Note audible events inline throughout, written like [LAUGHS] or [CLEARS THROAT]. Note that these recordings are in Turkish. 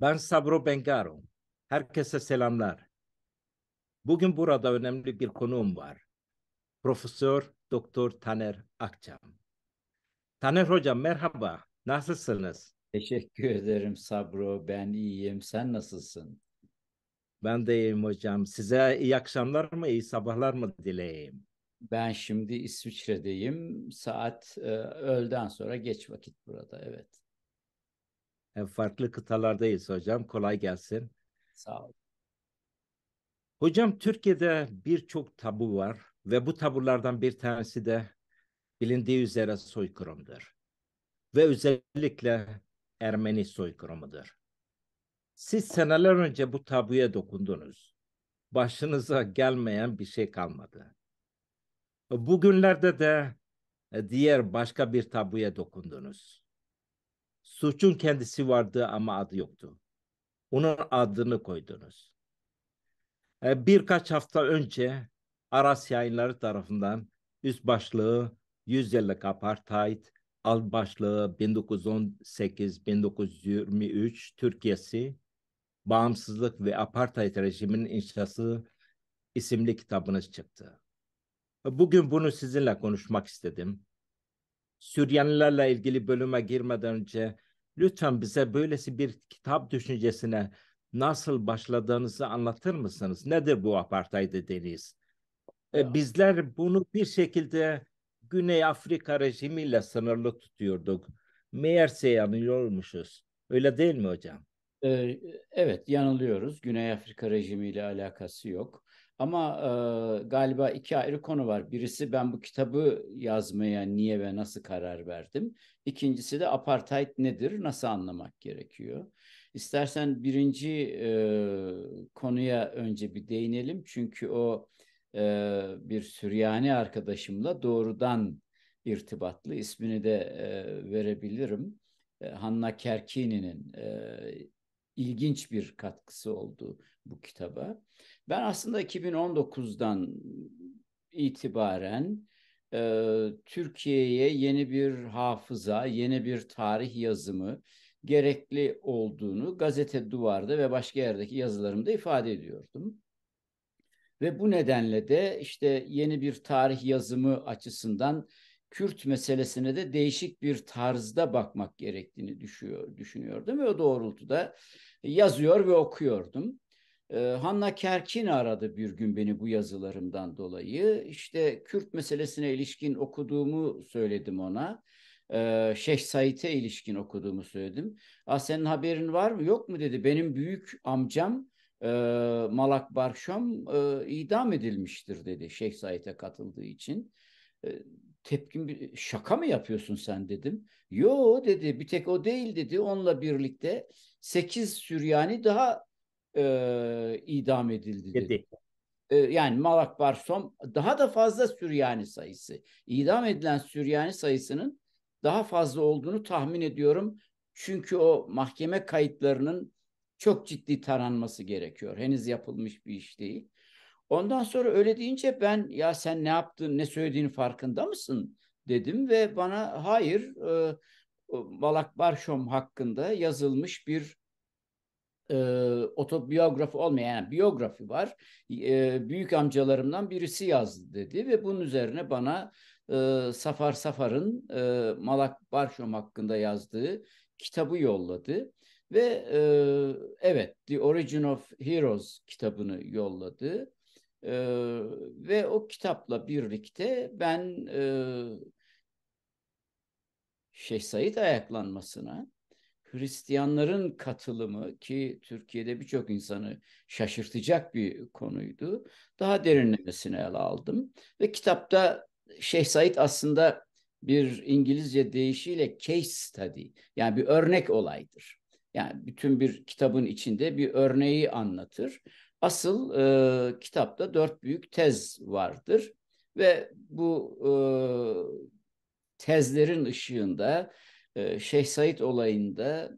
Ben Sabro Bengaro. Herkese selamlar. Bugün burada önemli bir konuğum var. Profesör Doktor Taner Akçam. Taner Hocam merhaba. Nasılsınız? Teşekkür ederim Sabro. Ben iyiyim. Sen nasılsın? Ben de iyiyim hocam. Size iyi akşamlar mı, iyi sabahlar mı dileyeyim? Ben şimdi İsviçre'deyim. Saat e, öğleden sonra geç vakit burada. Evet farklı kıtalardayız hocam. Kolay gelsin. Sağ ol. Hocam Türkiye'de birçok tabu var ve bu tabulardan bir tanesi de bilindiği üzere soykırımdır. Ve özellikle Ermeni soykırımıdır. Siz seneler önce bu tabuya dokundunuz. Başınıza gelmeyen bir şey kalmadı. Bugünlerde de e, diğer başka bir tabuya dokundunuz. Suçun kendisi vardı ama adı yoktu. Onun adını koydunuz. E, birkaç hafta önce Aras yayınları tarafından üst başlığı 100 yıllık apartheid, alt başlığı 1918-1923 Türkiye'si, Bağımsızlık ve Apartheid Rejiminin inşası isimli kitabınız çıktı. Bugün bunu sizinle konuşmak istedim. Süryanilerle ilgili bölüme girmeden önce lütfen bize böylesi bir kitap düşüncesine nasıl başladığınızı anlatır mısınız? Nedir bu apartheid dediğiniz? Ee, bizler bunu bir şekilde Güney Afrika rejimiyle sınırlı tutuyorduk. Meğerse yanılıyormuşuz. Öyle değil mi hocam? Ee, evet yanılıyoruz. Güney Afrika rejimiyle alakası yok. Ama e, galiba iki ayrı konu var. Birisi ben bu kitabı yazmaya niye ve nasıl karar verdim. İkincisi de apartheid nedir, nasıl anlamak gerekiyor. İstersen birinci e, konuya önce bir değinelim. Çünkü o e, bir Süryani arkadaşımla doğrudan irtibatlı. ismini de e, verebilirim. E, Hanna Kerkini'nin e, ilginç bir katkısı oldu bu kitaba. Ben aslında 2019'dan itibaren e, Türkiye'ye yeni bir hafıza, yeni bir tarih yazımı gerekli olduğunu gazete duvarda ve başka yerdeki yazılarımda ifade ediyordum. Ve bu nedenle de işte yeni bir tarih yazımı açısından Kürt meselesine de değişik bir tarzda bakmak gerektiğini düşüyor, düşünüyordum ve o doğrultuda yazıyor ve okuyordum. Ee, Hanna Kerkin aradı bir gün beni bu yazılarımdan dolayı. İşte Kürt meselesine ilişkin okuduğumu söyledim ona. Ee, Şeyh Said'e ilişkin okuduğumu söyledim. Aa, senin haberin var mı yok mu dedi. Benim büyük amcam e, Malak Barşam e, idam edilmiştir dedi Şeyh Said'e katıldığı için. E, tepkim şaka mı yapıyorsun sen dedim. Yo dedi bir tek o değil dedi onunla birlikte 8 Süryani daha e, idam edildi. Dedi. yani Malak Barsom daha da fazla Süryani sayısı. İdam edilen Süryani sayısının daha fazla olduğunu tahmin ediyorum. Çünkü o mahkeme kayıtlarının çok ciddi taranması gerekiyor. Henüz yapılmış bir iş değil. Ondan sonra öyle deyince ben ya sen ne yaptın, ne söylediğin farkında mısın dedim ve bana hayır e, Balak Barşom hakkında yazılmış bir e, otobiyografi olmayan yani biyografi var. E, büyük amcalarımdan birisi yazdı dedi ve bunun üzerine bana e, Safar Safar'ın e, Malak Barşom hakkında yazdığı kitabı yolladı. Ve e, evet The Origin of Heroes kitabını yolladı. E, ve o kitapla birlikte ben e, Şeyh Said ayaklanmasına Hristiyanların katılımı ki Türkiye'de birçok insanı şaşırtacak bir konuydu. Daha derinlemesine ele aldım ve kitapta Şeyh Said aslında bir İngilizce deyişiyle case study yani bir örnek olaydır. Yani bütün bir kitabın içinde bir örneği anlatır. Asıl e, kitapta dört büyük tez vardır ve bu e, tezlerin ışığında e, Şeyh Said olayında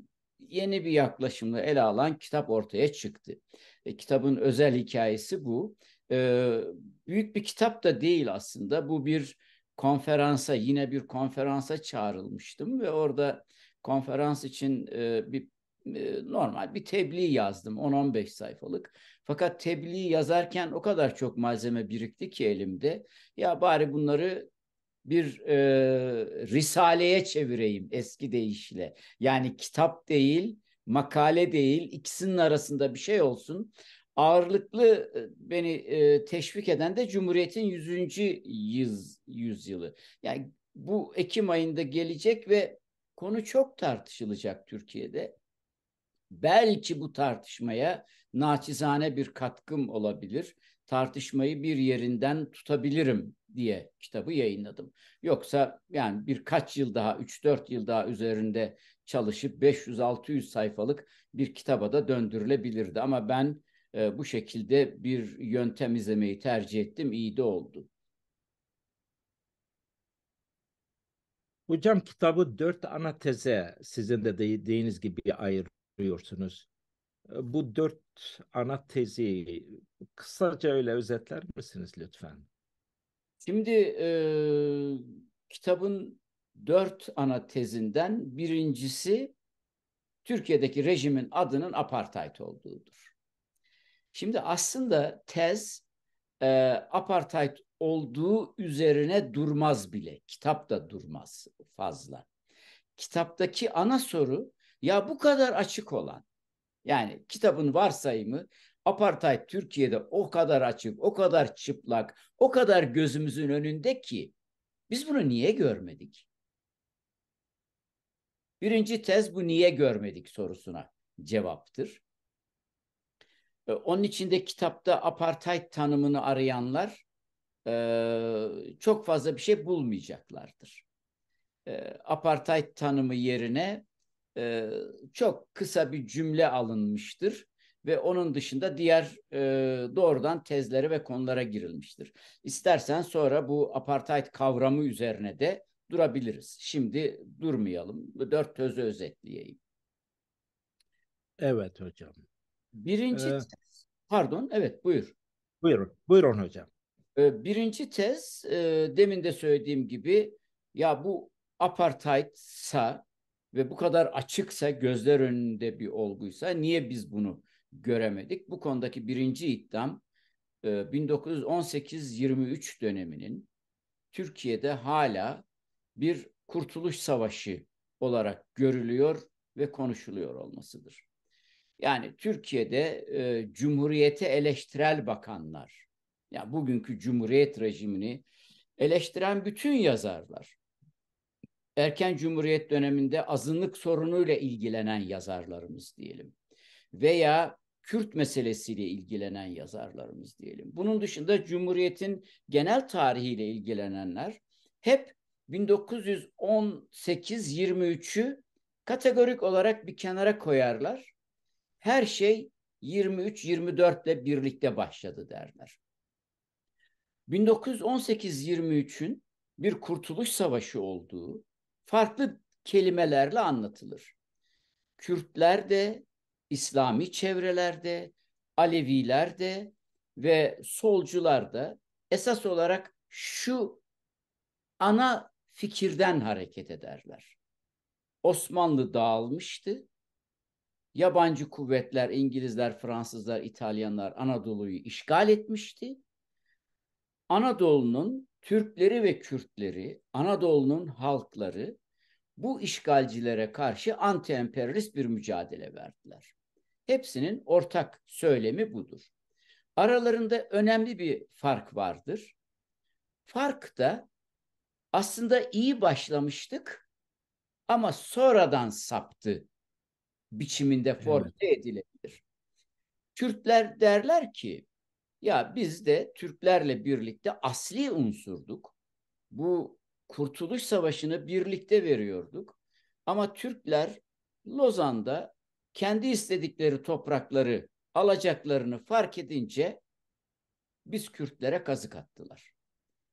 yeni bir yaklaşımla ele alan kitap ortaya çıktı. E, kitabın özel hikayesi bu. E, büyük bir kitap da değil aslında. Bu bir konferansa, yine bir konferansa çağrılmıştım ve orada konferans için e, bir e, normal bir tebliğ yazdım 10-15 sayfalık. Fakat tebliği yazarken o kadar çok malzeme birikti ki elimde. Ya bari bunları bir e, risaleye çevireyim eski deyişle. Yani kitap değil, makale değil, ikisinin arasında bir şey olsun. Ağırlıklı e, beni e, teşvik eden de Cumhuriyet'in 100. Yüz, yüzyılı. Yani bu Ekim ayında gelecek ve konu çok tartışılacak Türkiye'de. Belki bu tartışmaya naçizane bir katkım olabilir tartışmayı bir yerinden tutabilirim diye kitabı yayınladım. Yoksa yani birkaç yıl daha, 3-4 yıl daha üzerinde çalışıp 500-600 sayfalık bir kitaba da döndürülebilirdi. Ama ben e, bu şekilde bir yöntem izlemeyi tercih ettim. İyi de oldu. Hocam kitabı dört ana teze sizin de dediğiniz gibi ayırıyorsunuz. Ee, bu dört ana tezi kısaca öyle özetler misiniz lütfen? Şimdi e, kitabın dört ana tezinden birincisi Türkiye'deki rejimin adının apartheid olduğudur. Şimdi aslında tez e, apartheid olduğu üzerine durmaz bile. kitap da durmaz fazla. Kitaptaki ana soru ya bu kadar açık olan yani kitabın varsayımı apartheid Türkiye'de o kadar açık, o kadar çıplak, o kadar gözümüzün önünde ki biz bunu niye görmedik? Birinci tez bu niye görmedik sorusuna cevaptır. E, onun içinde kitapta apartheid tanımını arayanlar e, çok fazla bir şey bulmayacaklardır. E, apartheid tanımı yerine e, çok kısa bir cümle alınmıştır ve onun dışında diğer e, doğrudan tezlere ve konulara girilmiştir. İstersen sonra bu apartheid kavramı üzerine de durabiliriz. Şimdi durmayalım. dört sözü özetleyeyim. Evet hocam. Birinci ee, tez. Pardon, evet buyur. Buyurun, buyurun hocam. Ee, birinci tez, e, demin de söylediğim gibi ya bu apartheidsa ve bu kadar açıksa gözler önünde bir olguysa niye biz bunu göremedik? Bu konudaki birinci iddiam 1918-23 e, döneminin Türkiye'de hala bir kurtuluş savaşı olarak görülüyor ve konuşuluyor olmasıdır. Yani Türkiye'de e, Cumhuriyete eleştirel bakanlar, yani bugünkü Cumhuriyet rejimini eleştiren bütün yazarlar, erken cumhuriyet döneminde azınlık sorunuyla ilgilenen yazarlarımız diyelim. Veya Kürt meselesiyle ilgilenen yazarlarımız diyelim. Bunun dışında Cumhuriyet'in genel tarihiyle ilgilenenler hep 1918-23'ü kategorik olarak bir kenara koyarlar. Her şey 23 24le birlikte başladı derler. 1918-23'ün bir kurtuluş savaşı olduğu, farklı kelimelerle anlatılır. Kürtler de, İslami çevrelerde, Aleviler de ve solcular da esas olarak şu ana fikirden hareket ederler. Osmanlı dağılmıştı. Yabancı kuvvetler, İngilizler, Fransızlar, İtalyanlar Anadolu'yu işgal etmişti. Anadolu'nun Türkleri ve Kürtleri, Anadolu'nun halkları bu işgalcilere karşı anti-emperyalist bir mücadele verdiler. Hepsinin ortak söylemi budur. Aralarında önemli bir fark vardır. Fark da aslında iyi başlamıştık ama sonradan saptı biçiminde formüle evet. edilebilir. Kürtler derler ki ya biz de Türklerle birlikte asli unsurduk. Bu Kurtuluş Savaşı'nı birlikte veriyorduk. Ama Türkler Lozan'da kendi istedikleri toprakları alacaklarını fark edince biz Kürtlere kazık attılar.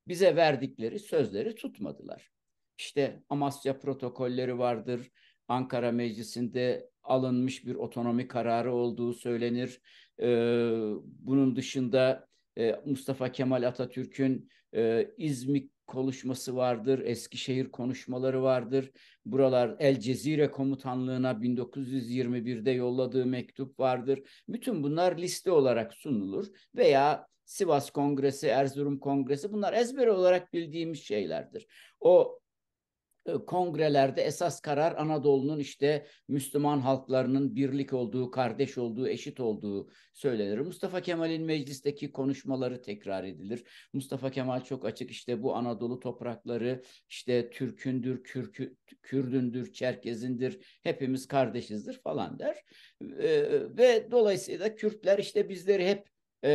Bize verdikleri sözleri tutmadılar. İşte Amasya protokolleri vardır. Ankara Meclisi'nde alınmış bir otonomi kararı olduğu söylenir. E, bunun dışında e, Mustafa Kemal Atatürk'ün e, İzmik konuşması vardır, Eskişehir konuşmaları vardır. Buralar El Cezire Komutanlığı'na 1921'de yolladığı mektup vardır. Bütün bunlar liste olarak sunulur veya Sivas Kongresi, Erzurum Kongresi bunlar ezber olarak bildiğimiz şeylerdir. O e, kongrelerde esas karar Anadolu'nun işte Müslüman halklarının birlik olduğu, kardeş olduğu, eşit olduğu söylenir. Mustafa Kemal'in meclisteki konuşmaları tekrar edilir. Mustafa Kemal çok açık işte bu Anadolu toprakları işte Türk'ündür, Kürkü, Kürdündür, Çerkez'indir, hepimiz kardeşizdir falan der. E, ve dolayısıyla Kürtler işte bizleri hep e,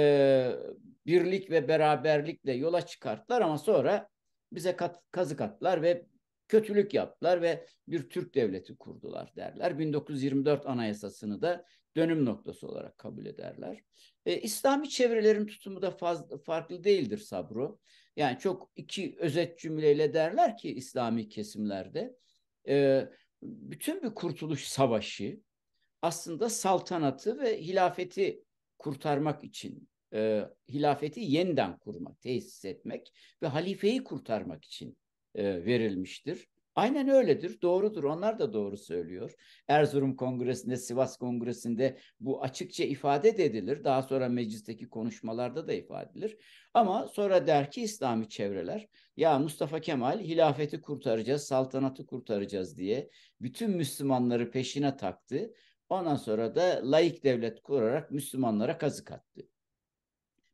birlik ve beraberlikle yola çıkartlar ama sonra bize kat, kazık attılar ve kötülük yaptılar ve bir Türk devleti kurdular derler. 1924 anayasasını da dönüm noktası olarak kabul ederler. E, İslami çevrelerin tutumu da fazla, farklı değildir Sabro. Yani çok iki özet cümleyle derler ki İslami kesimlerde e, bütün bir kurtuluş savaşı aslında saltanatı ve hilafeti kurtarmak için e, hilafeti yeniden kurmak, tesis etmek ve halifeyi kurtarmak için e, verilmiştir. Aynen öyledir, doğrudur. Onlar da doğru söylüyor. Erzurum Kongresi'nde, Sivas Kongresi'nde bu açıkça ifade edilir. Daha sonra meclisteki konuşmalarda da ifade edilir. Ama sonra der ki İslami çevreler, ya Mustafa Kemal hilafeti kurtaracağız, saltanatı kurtaracağız diye bütün Müslümanları peşine taktı. Ondan sonra da laik devlet kurarak Müslümanlara kazık attı.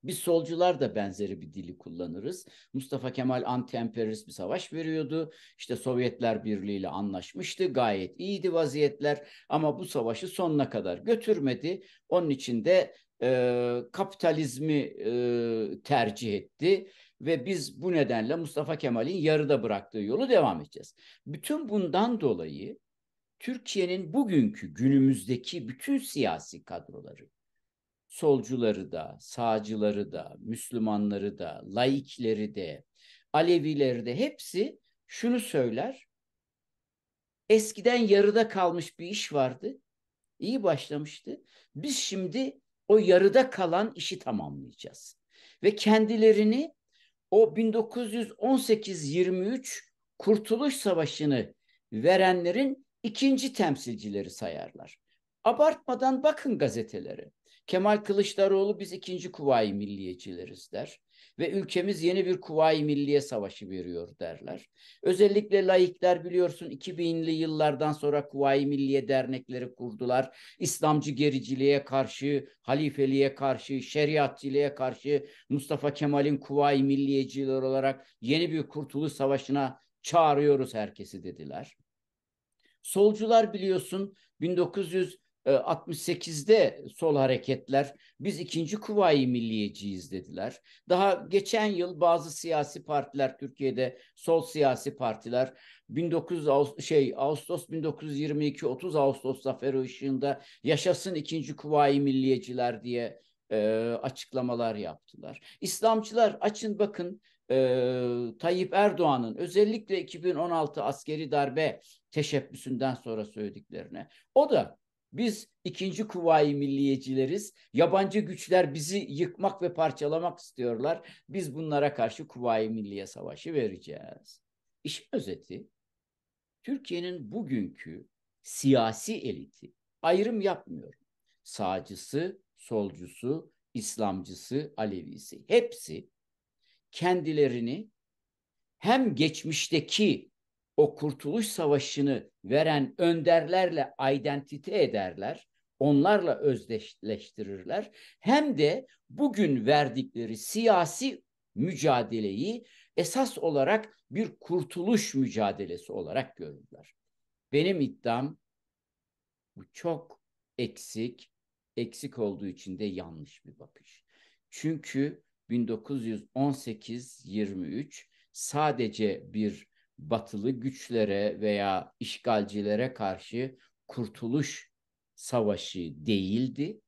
Biz solcular da benzeri bir dili kullanırız. Mustafa Kemal anti-emperyalist bir savaş veriyordu. İşte Sovyetler Birliği ile anlaşmıştı. Gayet iyiydi vaziyetler ama bu savaşı sonuna kadar götürmedi. Onun için de e, kapitalizmi e, tercih etti ve biz bu nedenle Mustafa Kemal'in yarıda bıraktığı yolu devam edeceğiz. Bütün bundan dolayı Türkiye'nin bugünkü günümüzdeki bütün siyasi kadroları solcuları da, sağcıları da, Müslümanları da, laikleri de, Alevileri de hepsi şunu söyler. Eskiden yarıda kalmış bir iş vardı. İyi başlamıştı. Biz şimdi o yarıda kalan işi tamamlayacağız. Ve kendilerini o 1918-23 Kurtuluş Savaşı'nı verenlerin ikinci temsilcileri sayarlar. Abartmadan bakın gazetelere. Kemal Kılıçdaroğlu biz ikinci kuvayi milliyecileriz der ve ülkemiz yeni bir kuvayi milliye savaşı veriyor derler. Özellikle laikler biliyorsun 2000'li yıllardan sonra kuvayi milliye dernekleri kurdular. İslamcı gericiliğe karşı, halifeliğe karşı, şeriatçiliğe karşı Mustafa Kemal'in kuvayi milliyeciler olarak yeni bir kurtuluş savaşına çağırıyoruz herkesi dediler. Solcular biliyorsun 1900 68'de ee, sol hareketler biz ikinci kuvayi milliyeciyiz dediler. Daha geçen yıl bazı siyasi partiler Türkiye'de sol siyasi partiler 19 şey Ağustos 1922 30 Ağustos zaferi ışığında yaşasın ikinci kuvayi milliyeciler diye e, açıklamalar yaptılar. İslamcılar açın bakın e, Tayyip Erdoğan'ın özellikle 2016 askeri darbe teşebbüsünden sonra söylediklerine. O da biz ikinci kuvayi milliyecileriz. Yabancı güçler bizi yıkmak ve parçalamak istiyorlar. Biz bunlara karşı kuvayi milliye savaşı vereceğiz. İşin özeti, Türkiye'nin bugünkü siyasi eliti ayrım yapmıyor. Sağcısı, solcusu, İslamcısı, Alevisi hepsi kendilerini hem geçmişteki o kurtuluş savaşını veren önderlerle identite ederler, onlarla özdeşleştirirler. Hem de bugün verdikleri siyasi mücadeleyi esas olarak bir kurtuluş mücadelesi olarak görürler. Benim iddiam bu çok eksik, eksik olduğu için de yanlış bir bakış. Çünkü 1918-23 sadece bir batılı güçlere veya işgalcilere karşı kurtuluş savaşı değildi.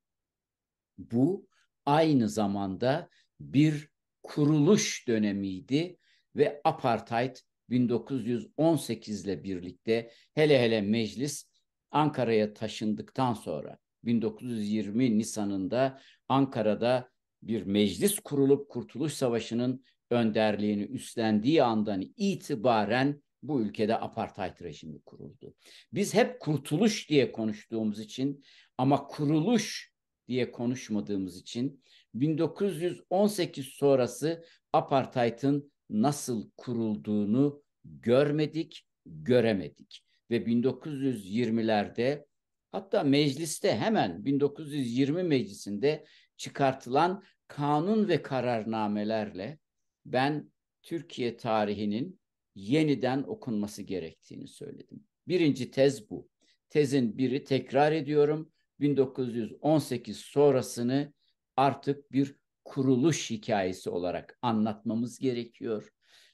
Bu aynı zamanda bir kuruluş dönemiydi ve apartheid 1918 ile birlikte hele hele meclis Ankara'ya taşındıktan sonra 1920 Nisan'ında Ankara'da bir meclis kurulup Kurtuluş Savaşı'nın önderliğini üstlendiği andan itibaren bu ülkede apartheid rejimi kuruldu. Biz hep kurtuluş diye konuştuğumuz için ama kuruluş diye konuşmadığımız için 1918 sonrası apartheid'in nasıl kurulduğunu görmedik, göremedik. Ve 1920'lerde hatta mecliste hemen 1920 meclisinde çıkartılan kanun ve kararnamelerle ben Türkiye tarihinin yeniden okunması gerektiğini söyledim. Birinci tez bu. Tezin biri tekrar ediyorum 1918 sonrasını artık bir kuruluş hikayesi olarak anlatmamız gerekiyor.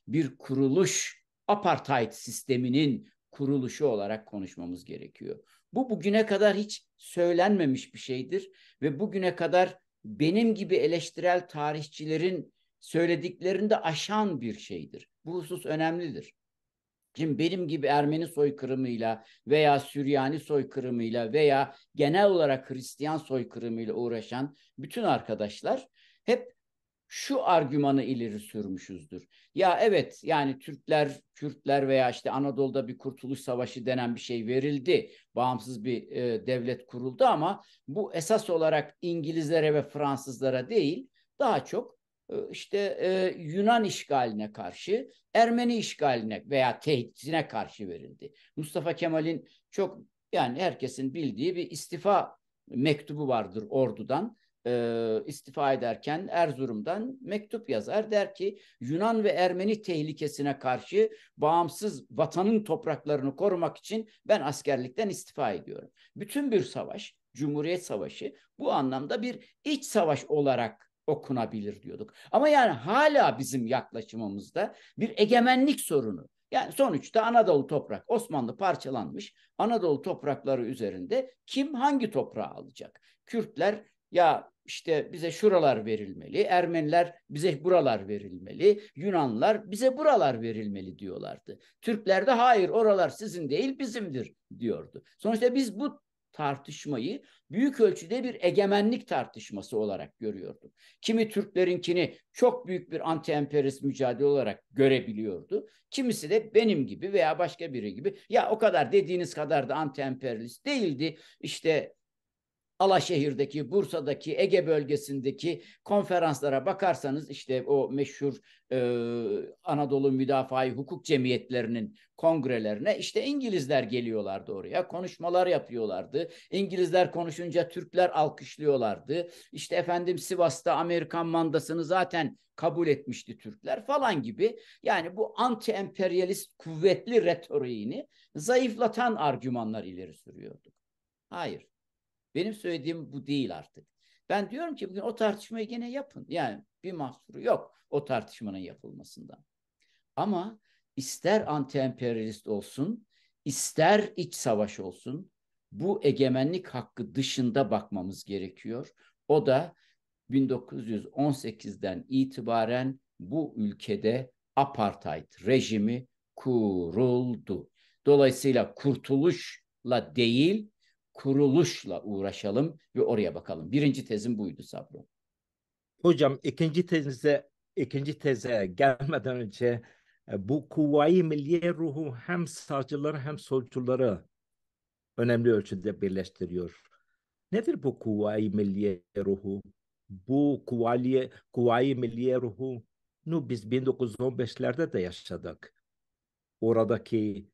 Bir kuruluş apartheid sisteminin kuruluşu olarak konuşmamız gerekiyor. Bu bugüne kadar hiç söylenmemiş bir şeydir ve bugüne kadar benim gibi eleştirel tarihçilerin söylediklerinde aşan bir şeydir. Bu husus önemlidir. Şimdi benim gibi Ermeni soykırımıyla veya Süryani soykırımıyla veya genel olarak Hristiyan soykırımıyla uğraşan bütün arkadaşlar hep şu argümanı ileri sürmüşüzdür. Ya evet yani Türkler, Kürtler veya işte Anadolu'da bir kurtuluş savaşı denen bir şey verildi. Bağımsız bir e, devlet kuruldu ama bu esas olarak İngilizlere ve Fransızlara değil daha çok ee, işte e, Yunan işgaline karşı, Ermeni işgaline veya tehditine karşı verildi. Mustafa Kemal'in çok yani herkesin bildiği bir istifa mektubu vardır ordudan. E, istifa ederken Erzurum'dan mektup yazar. Der ki Yunan ve Ermeni tehlikesine karşı bağımsız vatanın topraklarını korumak için ben askerlikten istifa ediyorum. Bütün bir savaş, Cumhuriyet Savaşı bu anlamda bir iç savaş olarak okunabilir diyorduk. Ama yani hala bizim yaklaşımımızda bir egemenlik sorunu. Yani sonuçta Anadolu toprak, Osmanlı parçalanmış Anadolu toprakları üzerinde kim hangi toprağı alacak? Kürtler ya işte bize şuralar verilmeli, Ermeniler bize buralar verilmeli, Yunanlar bize buralar verilmeli diyorlardı. Türkler de hayır oralar sizin değil bizimdir diyordu. Sonuçta biz bu tartışmayı büyük ölçüde bir egemenlik tartışması olarak görüyordu. Kimi Türklerinkini çok büyük bir anti-emperist mücadele olarak görebiliyordu. Kimisi de benim gibi veya başka biri gibi ya o kadar dediğiniz kadar da anti-emperyalist değildi. İşte Alaşehir'deki, Bursa'daki, Ege bölgesindeki konferanslara bakarsanız işte o meşhur e, Anadolu müdafaa Hukuk Cemiyetlerinin kongrelerine işte İngilizler geliyorlardı oraya. Konuşmalar yapıyorlardı. İngilizler konuşunca Türkler alkışlıyorlardı. İşte efendim Sivas'ta Amerikan mandasını zaten kabul etmişti Türkler falan gibi. Yani bu anti-emperyalist kuvvetli retoriğini zayıflatan argümanlar ileri sürüyorduk. Hayır. Benim söylediğim bu değil artık. Ben diyorum ki bugün o tartışmayı gene yapın. Yani bir mahsuru yok o tartışmanın yapılmasından. Ama ister anti-emperyalist olsun, ister iç savaş olsun, bu egemenlik hakkı dışında bakmamız gerekiyor. O da 1918'den itibaren bu ülkede apartheid rejimi kuruldu. Dolayısıyla kurtuluşla değil kuruluşla uğraşalım ve oraya bakalım. Birinci tezim buydu Sabri. Hocam ikinci tezize, ikinci teze gelmeden önce e, bu kuvayı milliye ruhu hem sağcıları hem solcuları önemli ölçüde birleştiriyor. Nedir bu kuvayı milliye ruhu? Bu kuvayı, kuvayı milliye ruhu nu biz 1915'lerde de yaşadık. Oradaki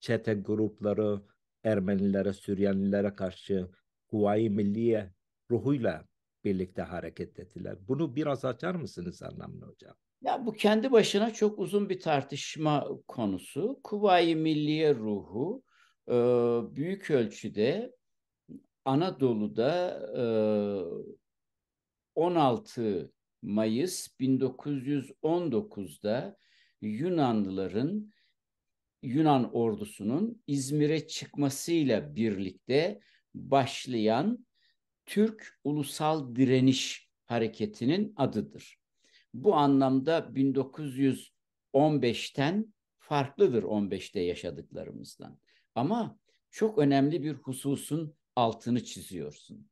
çete grupları, Ermenilere, Süryanilere karşı Kuvayi Milliye ruhuyla birlikte hareket ettiler. Bunu biraz açar mısınız anlamlı hocam? Ya bu kendi başına çok uzun bir tartışma konusu. Kuvayi Milliye ruhu e, büyük ölçüde Anadolu'da e, 16 Mayıs 1919'da Yunanlıların Yunan ordusunun İzmir'e çıkmasıyla birlikte başlayan Türk Ulusal Direniş Hareketi'nin adıdır. Bu anlamda 1915'ten farklıdır 15'te yaşadıklarımızdan. Ama çok önemli bir hususun altını çiziyorsun.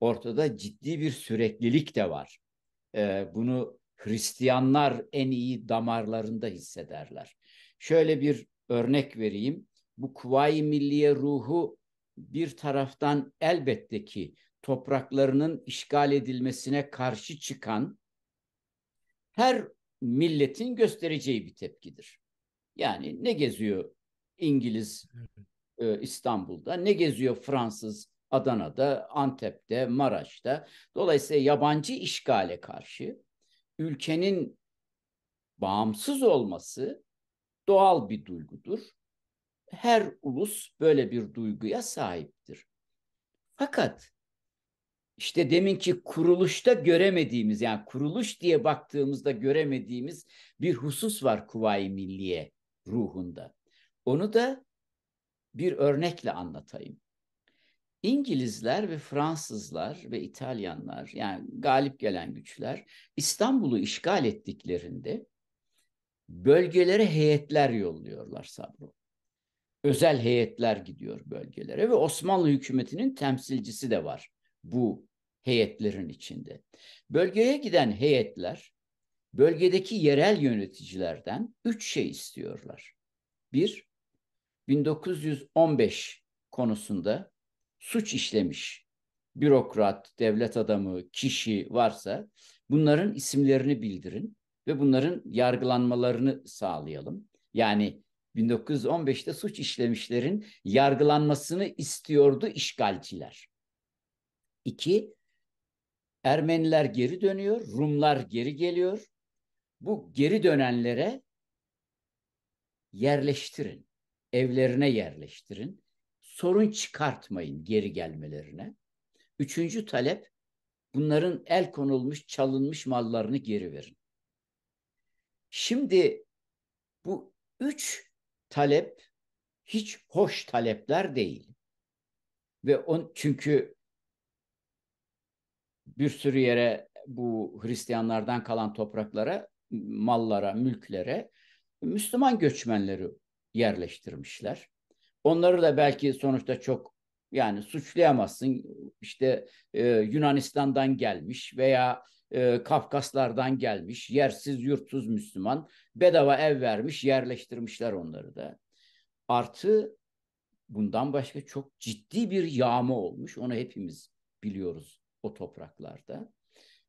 Ortada ciddi bir süreklilik de var. Ee, bunu Hristiyanlar en iyi damarlarında hissederler. Şöyle bir örnek vereyim. Bu kuvayi milliye ruhu bir taraftan elbette ki topraklarının işgal edilmesine karşı çıkan her milletin göstereceği bir tepkidir. Yani ne geziyor İngiliz e, İstanbul'da, ne geziyor Fransız Adana'da, Antep'te, Maraş'ta. Dolayısıyla yabancı işgale karşı ülkenin bağımsız olması doğal bir duygudur. Her ulus böyle bir duyguya sahiptir. Fakat işte deminki kuruluşta göremediğimiz yani kuruluş diye baktığımızda göremediğimiz bir husus var Kuvayi Milliye ruhunda. Onu da bir örnekle anlatayım. İngilizler ve Fransızlar ve İtalyanlar yani galip gelen güçler İstanbul'u işgal ettiklerinde bölgelere heyetler yolluyorlar Sabro. Özel heyetler gidiyor bölgelere ve Osmanlı hükümetinin temsilcisi de var bu heyetlerin içinde. Bölgeye giden heyetler bölgedeki yerel yöneticilerden üç şey istiyorlar. Bir, 1915 konusunda suç işlemiş bürokrat, devlet adamı, kişi varsa bunların isimlerini bildirin ve bunların yargılanmalarını sağlayalım. Yani 1915'te suç işlemişlerin yargılanmasını istiyordu işgalciler. İki, Ermeniler geri dönüyor, Rumlar geri geliyor. Bu geri dönenlere yerleştirin, evlerine yerleştirin. Sorun çıkartmayın geri gelmelerine. Üçüncü talep, bunların el konulmuş, çalınmış mallarını geri verin. Şimdi bu üç talep hiç hoş talepler değil. Ve on, çünkü bir sürü yere bu Hristiyanlardan kalan topraklara, mallara, mülklere Müslüman göçmenleri yerleştirmişler. Onları da belki sonuçta çok yani suçlayamazsın. İşte e, Yunanistan'dan gelmiş veya e, Kafkaslardan gelmiş, yersiz yurtsuz Müslüman, bedava ev vermiş, yerleştirmişler onları da. Artı bundan başka çok ciddi bir yağma olmuş, onu hepimiz biliyoruz o topraklarda.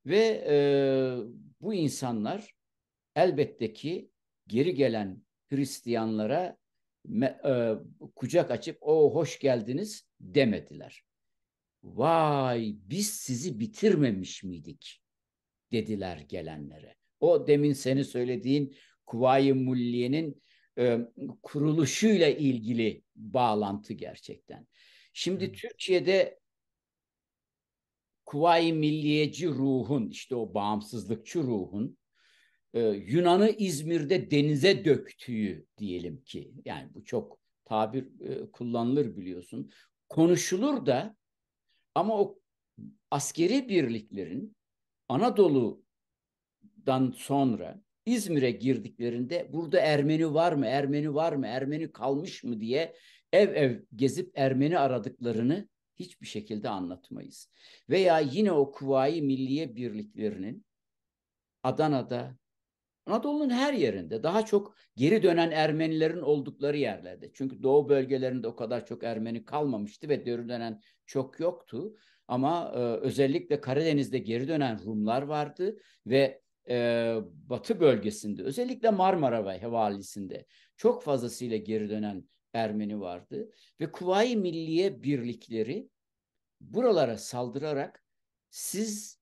Ve e, bu insanlar elbette ki geri gelen Hristiyanlara me, e, kucak açıp o hoş geldiniz demediler. Vay biz sizi bitirmemiş miydik? dediler gelenlere. O demin seni söylediğin Kuvayi Mulliye'nin e, kuruluşuyla ilgili bağlantı gerçekten. Şimdi hmm. Türkiye'de Kuvayi Milliyeci ruhun, işte o bağımsızlıkçı ruhun e, Yunan'ı İzmir'de denize döktüğü diyelim ki. Yani bu çok tabir e, kullanılır biliyorsun. Konuşulur da ama o askeri birliklerin Anadolu'dan sonra İzmir'e girdiklerinde burada Ermeni var mı, Ermeni var mı, Ermeni kalmış mı diye ev ev gezip Ermeni aradıklarını hiçbir şekilde anlatmayız. Veya yine o Kuvayi Milliye Birliklerinin Adana'da, Anadolu'nun her yerinde daha çok geri dönen Ermenilerin oldukları yerlerde. Çünkü doğu bölgelerinde o kadar çok Ermeni kalmamıştı ve geri dönen çok yoktu. Ama e, özellikle Karadeniz'de geri dönen Rumlar vardı ve e, Batı bölgesinde özellikle Marmara ve Hevalisinde çok fazlasıyla geri dönen Ermeni vardı ve Kuvayi Milliye birlikleri buralara saldırarak siz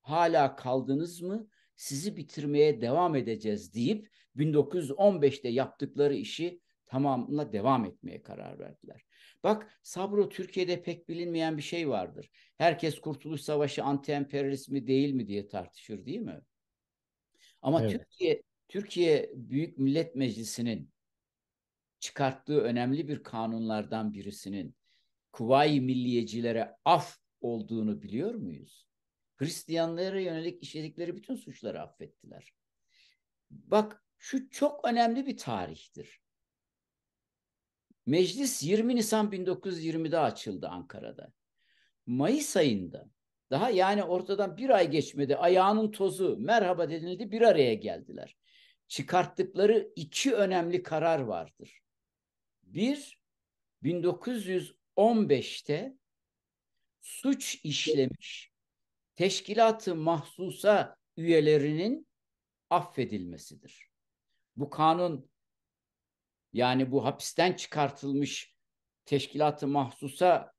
hala kaldınız mı sizi bitirmeye devam edeceğiz deyip 1915'te yaptıkları işi tamamına devam etmeye karar verdiler. Bak sabro Türkiye'de pek bilinmeyen bir şey vardır. Herkes Kurtuluş Savaşı anti-emperyalist mi değil mi diye tartışır değil mi? Ama evet. Türkiye Türkiye Büyük Millet Meclisi'nin çıkarttığı önemli bir kanunlardan birisinin Kuvayi Milliyecilere af olduğunu biliyor muyuz? Hristiyanlara yönelik işledikleri bütün suçları affettiler. Bak şu çok önemli bir tarihtir. Meclis 20 Nisan 1920'de açıldı Ankara'da. Mayıs ayında daha yani ortadan bir ay geçmedi ayağının tozu merhaba denildi bir araya geldiler. Çıkarttıkları iki önemli karar vardır. Bir 1915'te suç işlemiş teşkilatı mahsusa üyelerinin affedilmesidir. Bu kanun yani bu hapisten çıkartılmış teşkilatı mahsusa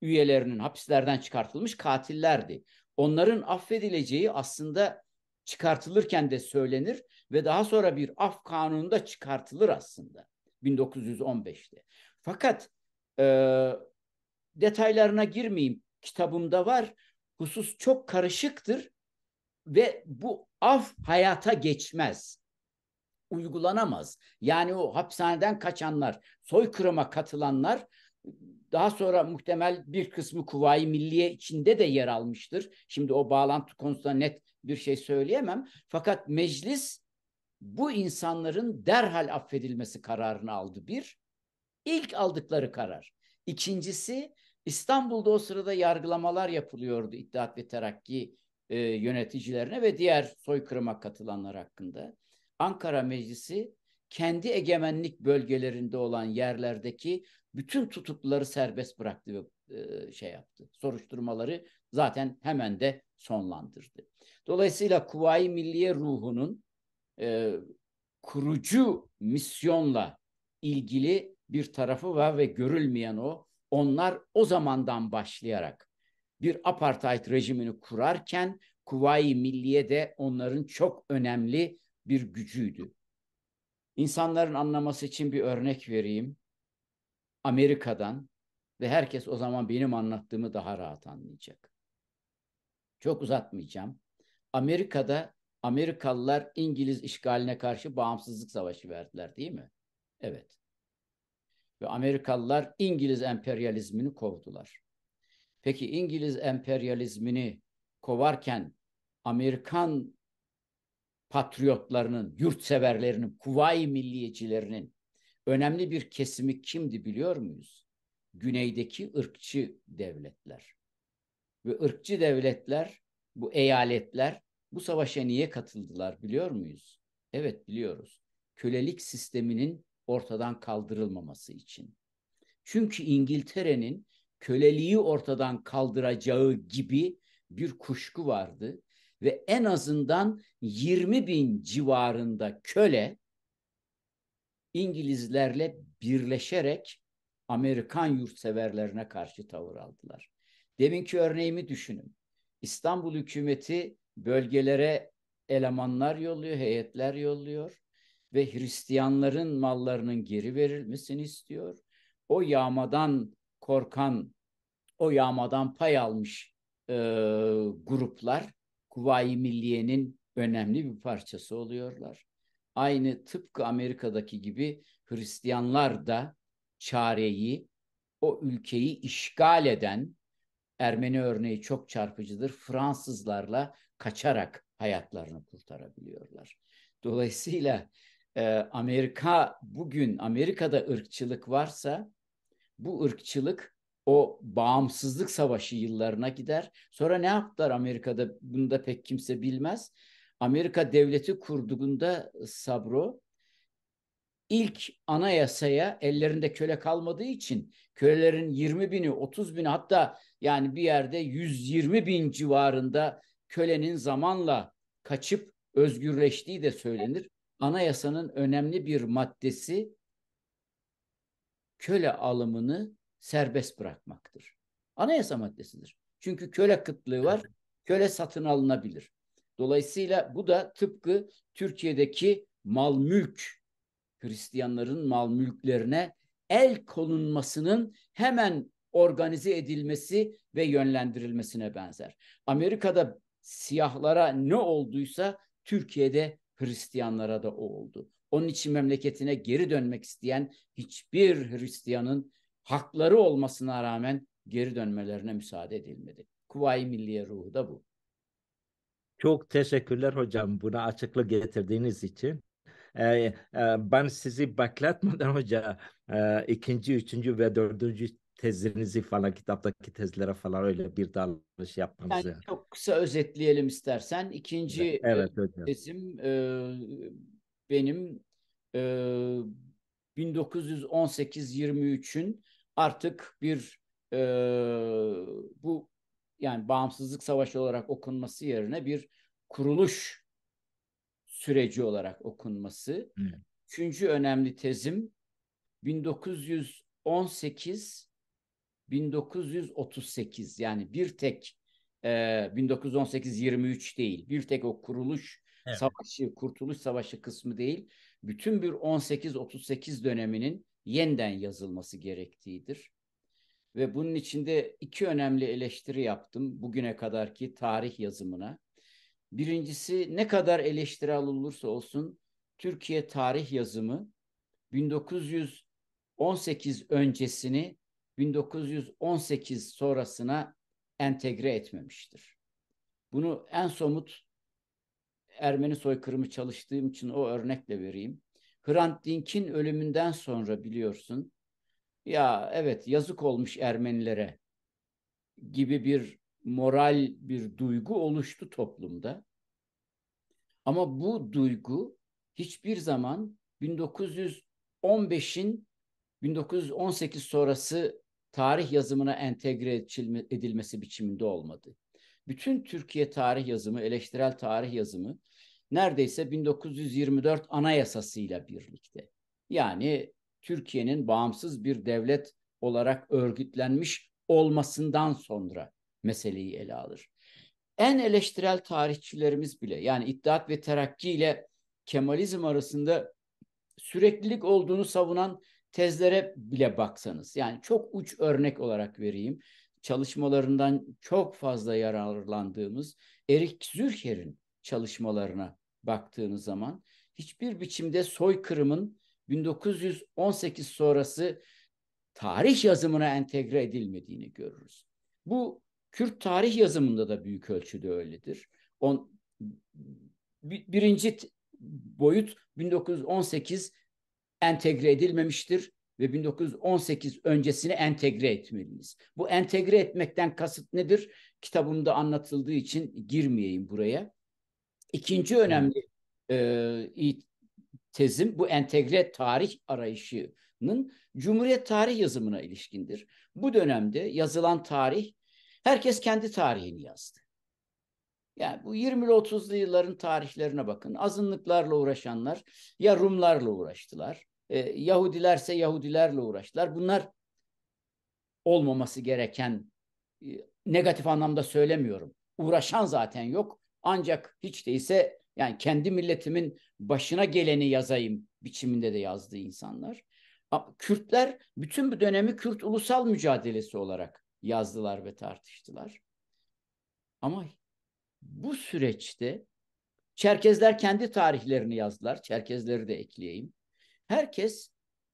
üyelerinin hapislerden çıkartılmış katillerdi. Onların affedileceği aslında çıkartılırken de söylenir ve daha sonra bir af kanununda çıkartılır aslında 1915'te. Fakat e, detaylarına girmeyeyim kitabımda var. Husus çok karışıktır ve bu af hayata geçmez uygulanamaz. Yani o hapishaneden kaçanlar, soykırıma katılanlar daha sonra muhtemel bir kısmı Kuvayi Milliye içinde de yer almıştır. Şimdi o bağlantı konusunda net bir şey söyleyemem. Fakat meclis bu insanların derhal affedilmesi kararını aldı bir. İlk aldıkları karar. İkincisi İstanbul'da o sırada yargılamalar yapılıyordu İttihat ve Terakki e, yöneticilerine ve diğer soykırıma katılanlar hakkında. Ankara Meclisi kendi egemenlik bölgelerinde olan yerlerdeki bütün tutukluları serbest bıraktı ve e, şey yaptı. Soruşturmaları zaten hemen de sonlandırdı. Dolayısıyla Kuvayi Milliye ruhunun e, kurucu misyonla ilgili bir tarafı var ve görülmeyen o. Onlar o zamandan başlayarak bir apartheid rejimini kurarken Kuvayi Milliye de onların çok önemli bir gücüydü. İnsanların anlaması için bir örnek vereyim. Amerika'dan ve herkes o zaman benim anlattığımı daha rahat anlayacak. Çok uzatmayacağım. Amerika'da Amerikalılar İngiliz işgaline karşı bağımsızlık savaşı verdiler değil mi? Evet. Ve Amerikalılar İngiliz emperyalizmini kovdular. Peki İngiliz emperyalizmini kovarken Amerikan patriotlarının, yurtseverlerinin, kuvayi milliyecilerinin önemli bir kesimi kimdi biliyor muyuz? Güneydeki ırkçı devletler. Ve ırkçı devletler, bu eyaletler bu savaşa niye katıldılar biliyor muyuz? Evet biliyoruz. Kölelik sisteminin ortadan kaldırılmaması için. Çünkü İngiltere'nin köleliği ortadan kaldıracağı gibi bir kuşku vardı ve en azından 20 bin civarında köle İngilizlerle birleşerek Amerikan yurtseverlerine karşı tavır aldılar. Deminki örneğimi düşünün. İstanbul hükümeti bölgelere elemanlar yolluyor, heyetler yolluyor ve Hristiyanların mallarının geri verilmesini istiyor. O yağmadan korkan, o yağmadan pay almış e, gruplar Kuvayi Milliye'nin önemli bir parçası oluyorlar. Aynı tıpkı Amerika'daki gibi Hristiyanlar da çareyi, o ülkeyi işgal eden, Ermeni örneği çok çarpıcıdır, Fransızlarla kaçarak hayatlarını kurtarabiliyorlar. Dolayısıyla e, Amerika bugün Amerika'da ırkçılık varsa bu ırkçılık o bağımsızlık savaşı yıllarına gider. Sonra ne yaptılar Amerika'da? Bunu da pek kimse bilmez. Amerika devleti kurduğunda e, Sabro ilk anayasaya ellerinde köle kalmadığı için kölelerin 20 bini 30 bini hatta yani bir yerde 120 bin civarında kölenin zamanla kaçıp özgürleştiği de söylenir. Anayasanın önemli bir maddesi köle alımını serbest bırakmaktır. Anayasa maddesidir. Çünkü köle kıtlığı var, köle satın alınabilir. Dolayısıyla bu da tıpkı Türkiye'deki mal mülk, Hristiyanların mal mülklerine el konulmasının hemen organize edilmesi ve yönlendirilmesine benzer. Amerika'da siyahlara ne olduysa Türkiye'de Hristiyanlara da o oldu. Onun için memleketine geri dönmek isteyen hiçbir Hristiyanın hakları olmasına rağmen geri dönmelerine müsaade edilmedi. Kuvayi Milliye ruhu da bu. Çok teşekkürler hocam buna açıklık getirdiğiniz için. Ee, e, ben sizi bekletmeden hoca e, ikinci, üçüncü ve dördüncü tezlerinizi falan kitaptaki tezlere falan öyle bir dalış yapmanızı. Yani çok kısa özetleyelim istersen. İkinci evet, evet, e, tezim e, benim e, 1918-23'ün artık bir e, bu yani bağımsızlık savaşı olarak okunması yerine bir kuruluş süreci olarak okunması. Hmm. Üçüncü önemli tezim 1918 1938 yani bir tek e, 1918-23 değil bir tek o kuruluş evet. savaşı kurtuluş savaşı kısmı değil bütün bir 18-38 döneminin yeniden yazılması gerektiğidir. Ve bunun içinde iki önemli eleştiri yaptım bugüne kadarki tarih yazımına. Birincisi ne kadar eleştirel olursa olsun Türkiye tarih yazımı 1918 öncesini 1918 sonrasına entegre etmemiştir. Bunu en somut Ermeni soykırımı çalıştığım için o örnekle vereyim. Hrant Dink'in ölümünden sonra biliyorsun ya evet yazık olmuş Ermenilere gibi bir moral bir duygu oluştu toplumda. Ama bu duygu hiçbir zaman 1915'in 1918 sonrası tarih yazımına entegre edilmesi biçiminde olmadı. Bütün Türkiye tarih yazımı, eleştirel tarih yazımı neredeyse 1924 anayasasıyla birlikte. Yani Türkiye'nin bağımsız bir devlet olarak örgütlenmiş olmasından sonra meseleyi ele alır. En eleştirel tarihçilerimiz bile yani İttihat ve Terakki ile Kemalizm arasında süreklilik olduğunu savunan tezlere bile baksanız yani çok uç örnek olarak vereyim çalışmalarından çok fazla yararlandığımız Erik Zürcher'in çalışmalarına baktığınız zaman hiçbir biçimde soykırımın 1918 sonrası tarih yazımına entegre edilmediğini görürüz. Bu Kürt tarih yazımında da büyük ölçüde öyledir. On, birinci boyut 1918 entegre edilmemiştir ve 1918 öncesini entegre etmeliyiz. Bu entegre etmekten kasıt nedir? Kitabımda anlatıldığı için girmeyeyim buraya. İkinci önemli e, tezim bu entegre tarih arayışının Cumhuriyet tarih yazımına ilişkindir. Bu dönemde yazılan tarih, herkes kendi tarihini yazdı. Yani bu 20'li 30'lu yılların tarihlerine bakın. Azınlıklarla uğraşanlar ya Rumlarla uğraştılar, e, Yahudilerse Yahudilerle uğraştılar. Bunlar olmaması gereken e, negatif anlamda söylemiyorum. Uğraşan zaten yok. Ancak hiç değilse yani kendi milletimin başına geleni yazayım biçiminde de yazdı insanlar. Kürtler bütün bu dönemi Kürt ulusal mücadelesi olarak yazdılar ve tartıştılar. Ama bu süreçte Çerkezler kendi tarihlerini yazdılar. Çerkezleri de ekleyeyim. Herkes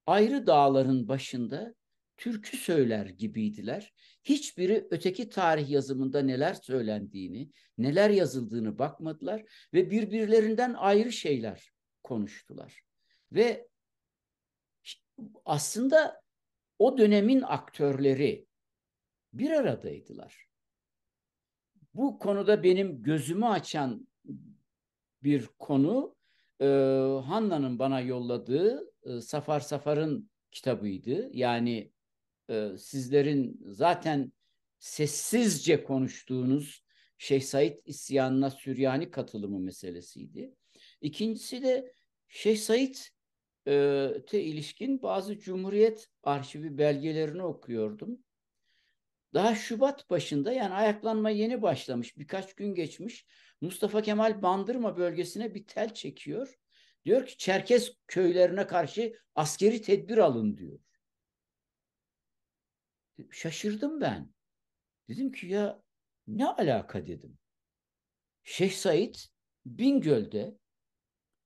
ayrı dağların başında türkü söyler gibiydiler hiçbiri öteki tarih yazımında neler söylendiğini, neler yazıldığını bakmadılar ve birbirlerinden ayrı şeyler konuştular. Ve aslında o dönemin aktörleri bir aradaydılar. Bu konuda benim gözümü açan bir konu e, Hanna'nın bana yolladığı e, Safar Safar'ın kitabıydı. Yani e, sizlerin zaten sessizce konuştuğunuz Şeyh Said isyanına Süryani katılımı meselesiydi. İkincisi de Şeyh Said e, te ilişkin bazı Cumhuriyet arşivi belgelerini okuyordum. Daha Şubat başında yani ayaklanma yeni başlamış birkaç gün geçmiş Mustafa Kemal Bandırma bölgesine bir tel çekiyor. Diyor ki Çerkez köylerine karşı askeri tedbir alın diyor. Şaşırdım ben. Dedim ki ya ne alaka dedim. Şeyh Said Bingöl'de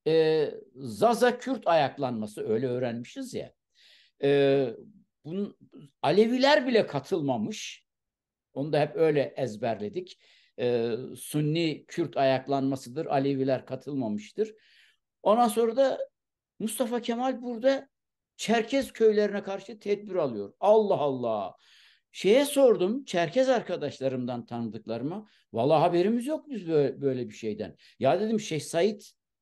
e, Zaza Kürt ayaklanması öyle öğrenmişiz ya. E, bunun, Aleviler bile katılmamış. Onu da hep öyle ezberledik. E, Sunni Kürt ayaklanmasıdır. Aleviler katılmamıştır. Ondan sonra da Mustafa Kemal burada Çerkez köylerine karşı tedbir alıyor. Allah Allah. Şeye sordum Çerkez arkadaşlarımdan tanıdıklarıma. Valla haberimiz yok biz böyle, böyle bir şeyden. Ya dedim Şeyh Said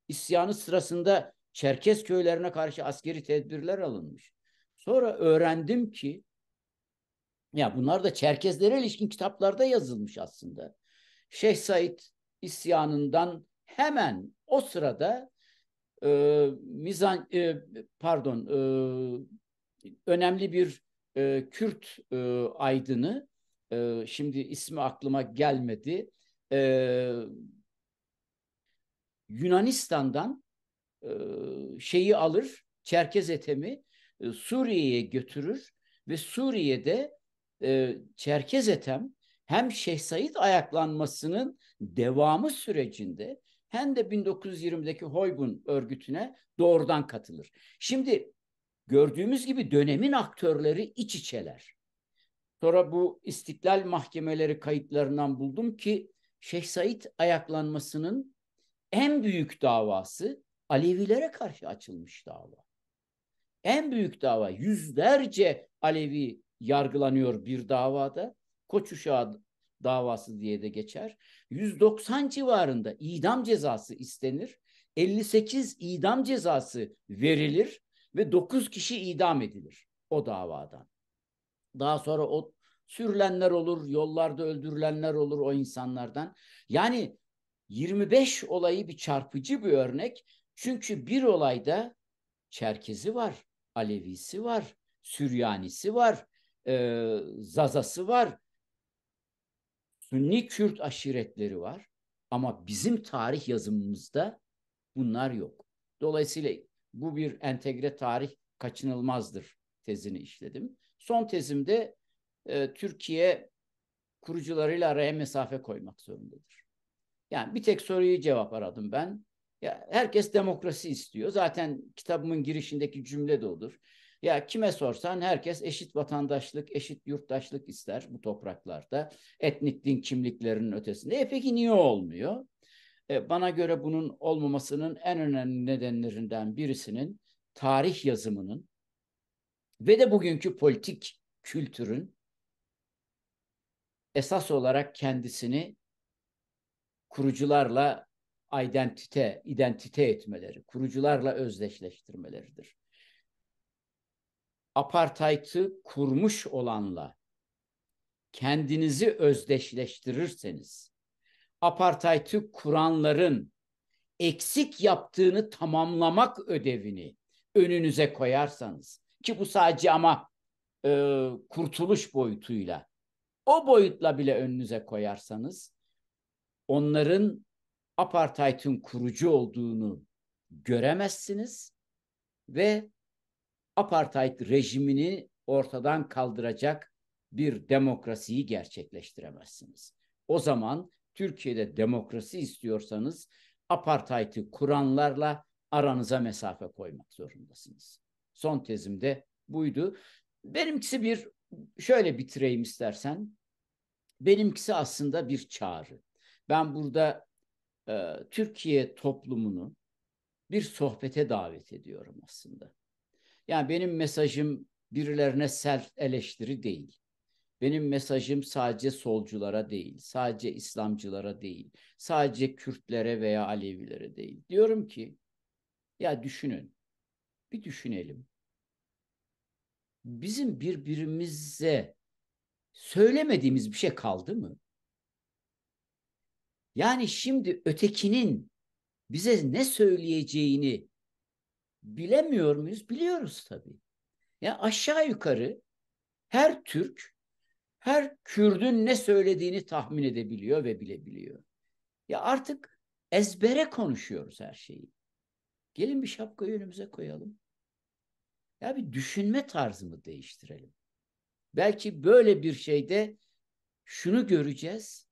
isyanı sırasında Çerkez köylerine karşı askeri tedbirler alınmış. Sonra öğrendim ki ya bunlar da Çerkezlere ilişkin kitaplarda yazılmış aslında. Şeyh Said isyanından hemen o sırada e, mizan e, pardon e, önemli bir e, Kürt e, aydını e, şimdi ismi aklıma gelmedi e, Yunanistan'dan e, şeyi alır Çerkez etemi e, Suriye'ye götürür ve Suriye'de e, Çerkez etem hem Şeyh Said ayaklanmasının devamı sürecinde hem de 1920'deki Hoygun örgütüne doğrudan katılır. Şimdi gördüğümüz gibi dönemin aktörleri iç içeler. Sonra bu istiklal mahkemeleri kayıtlarından buldum ki Şeyh Said ayaklanmasının en büyük davası Alevilere karşı açılmış dava. En büyük dava yüzlerce Alevi yargılanıyor bir davada. Koç Uşağı davası diye de geçer. 190 civarında idam cezası istenir. 58 idam cezası verilir ve 9 kişi idam edilir o davadan. Daha sonra o sürülenler olur, yollarda öldürülenler olur o insanlardan. Yani 25 olayı bir çarpıcı bir örnek. Çünkü bir olayda Çerkezi var, Alevisi var, Süryanisi var, e, Zazası var, Sünni Kürt aşiretleri var ama bizim tarih yazımımızda bunlar yok. Dolayısıyla bu bir entegre tarih kaçınılmazdır tezini işledim. Son tezimde e, Türkiye kurucularıyla araya mesafe koymak zorundadır. Yani bir tek soruyu cevap aradım ben. Ya herkes demokrasi istiyor. Zaten kitabımın girişindeki cümle de odur. Ya kime sorsan herkes eşit vatandaşlık, eşit yurttaşlık ister bu topraklarda. Etnik din kimliklerinin ötesinde. E peki niye olmuyor? E, bana göre bunun olmamasının en önemli nedenlerinden birisinin tarih yazımının ve de bugünkü politik kültürün esas olarak kendisini kurucularla identite, identite etmeleri, kurucularla özdeşleştirmeleridir apartheid'i kurmuş olanla kendinizi özdeşleştirirseniz, apartheid'i kuranların eksik yaptığını tamamlamak ödevini önünüze koyarsanız ki bu sadece ama e, kurtuluş boyutuyla o boyutla bile önünüze koyarsanız onların apartheid'in kurucu olduğunu göremezsiniz ve apartheid rejimini ortadan kaldıracak bir demokrasiyi gerçekleştiremezsiniz. O zaman Türkiye'de demokrasi istiyorsanız apartheid'i kuranlarla aranıza mesafe koymak zorundasınız. Son tezim de buydu. Benimkisi bir şöyle bitireyim istersen. Benimkisi aslında bir çağrı. Ben burada e, Türkiye toplumunu bir sohbete davet ediyorum aslında. Yani benim mesajım birilerine self eleştiri değil. Benim mesajım sadece solculara değil, sadece İslamcılara değil, sadece Kürtlere veya Alevilere değil. Diyorum ki ya düşünün. Bir düşünelim. Bizim birbirimize söylemediğimiz bir şey kaldı mı? Yani şimdi ötekinin bize ne söyleyeceğini bilemiyor muyuz? Biliyoruz tabii. Yani aşağı yukarı her Türk, her Kürdün ne söylediğini tahmin edebiliyor ve bilebiliyor. Ya artık ezbere konuşuyoruz her şeyi. Gelin bir şapkayı önümüze koyalım. Ya bir düşünme tarzımı değiştirelim. Belki böyle bir şeyde şunu göreceğiz.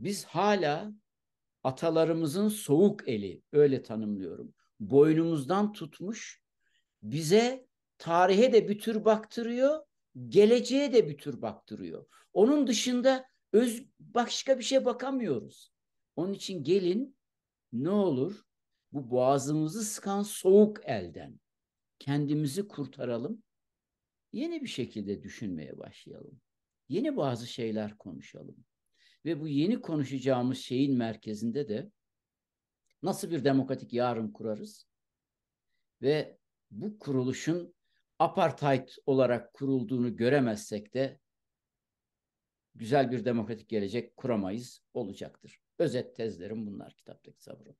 Biz hala atalarımızın soğuk eli, öyle tanımlıyorum boynumuzdan tutmuş, bize tarihe de bir tür baktırıyor, geleceğe de bir tür baktırıyor. Onun dışında öz başka bir şeye bakamıyoruz. Onun için gelin ne olur bu boğazımızı sıkan soğuk elden kendimizi kurtaralım. Yeni bir şekilde düşünmeye başlayalım. Yeni bazı şeyler konuşalım. Ve bu yeni konuşacağımız şeyin merkezinde de nasıl bir demokratik yarın kurarız? Ve bu kuruluşun apartheid olarak kurulduğunu göremezsek de güzel bir demokratik gelecek kuramayız olacaktır. Özet tezlerim bunlar kitaptaki sabrım.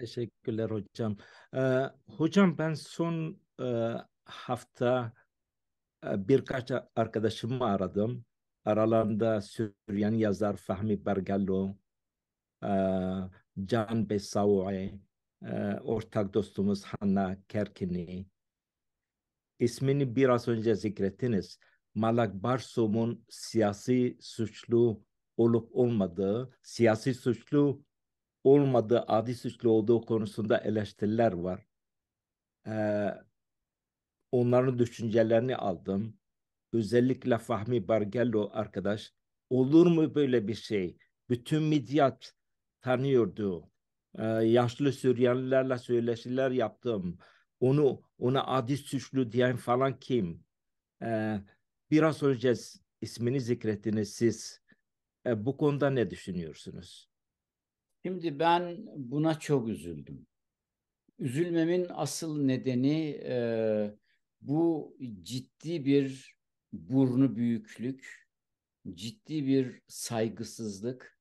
Teşekkürler hocam. Ee, hocam ben son e, hafta e, birkaç arkadaşımı aradım. Aralarında Süryani yazar Fahmi Bergallo. e, Can Bessaoğlu, e, ortak dostumuz Hanna Kerkin'i. ismini biraz önce zikrettiniz. Malak Barsum'un siyasi suçlu olup olmadığı, siyasi suçlu olmadığı, adi suçlu olduğu konusunda eleştiriler var. Ee, onların düşüncelerini aldım. Özellikle Fahmi Bargello arkadaş, olur mu böyle bir şey? Bütün midyat tanıyordu. Ee, yaşlı Suriyelilerle söyleşiler yaptım. Onu ona adi suçlu diyen falan kim? Ee, biraz önce ismini zikrettiniz siz. Ee, bu konuda ne düşünüyorsunuz? Şimdi ben buna çok üzüldüm. Üzülmemin asıl nedeni e, bu ciddi bir burnu büyüklük, ciddi bir saygısızlık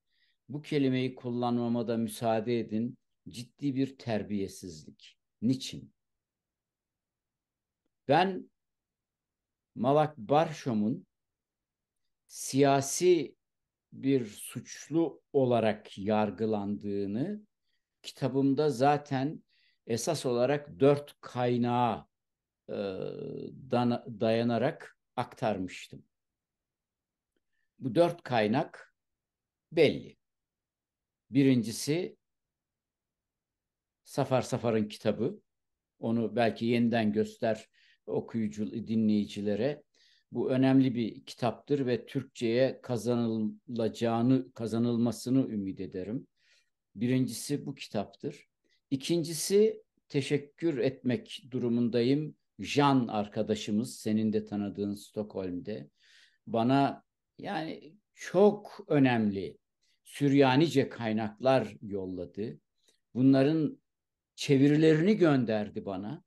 bu kelimeyi kullanmama da müsaade edin. Ciddi bir terbiyesizlik. Niçin? Ben Malak Barşom'un siyasi bir suçlu olarak yargılandığını kitabımda zaten esas olarak dört kaynağa e, dayanarak aktarmıştım. Bu dört kaynak belli. Birincisi Safar Safar'ın kitabı. Onu belki yeniden göster okuyucu dinleyicilere. Bu önemli bir kitaptır ve Türkçeye kazanılacağını, kazanılmasını ümit ederim. Birincisi bu kitaptır. İkincisi teşekkür etmek durumundayım. Jan arkadaşımız senin de tanıdığın Stockholm'de bana yani çok önemli Süryanice kaynaklar yolladı. Bunların çevirilerini gönderdi bana.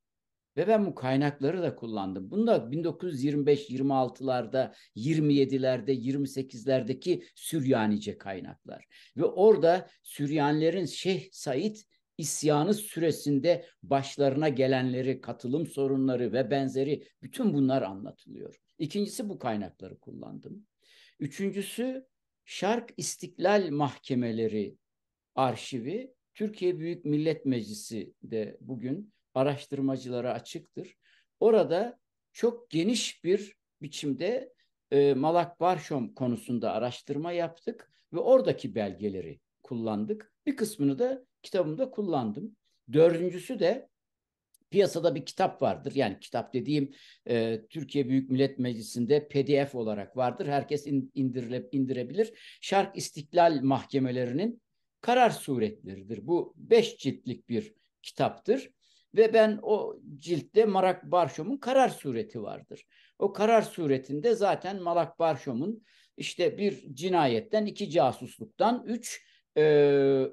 Ve ben bu kaynakları da kullandım. Bunu da 1925-26'larda, 27'lerde, 28'lerdeki Süryanice kaynaklar. Ve orada Süryanilerin Şeyh Said isyanı süresinde başlarına gelenleri, katılım sorunları ve benzeri bütün bunlar anlatılıyor. İkincisi bu kaynakları kullandım. Üçüncüsü Şark İstiklal Mahkemeleri arşivi Türkiye Büyük Millet Meclisi de bugün araştırmacılara açıktır. Orada çok geniş bir biçimde e, Malak Barşom konusunda araştırma yaptık ve oradaki belgeleri kullandık. Bir kısmını da kitabımda kullandım. Dördüncüsü de piyasada bir kitap vardır. Yani kitap dediğim e, Türkiye Büyük Millet Meclisi'nde PDF olarak vardır. Herkes in, indirile, indirebilir. Şark İstiklal Mahkemelerinin karar suretleridir. Bu beş ciltlik bir kitaptır. Ve ben o ciltte Marak Barşom'un karar sureti vardır. O karar suretinde zaten Malak Barşom'un işte bir cinayetten, iki casusluktan, üç e,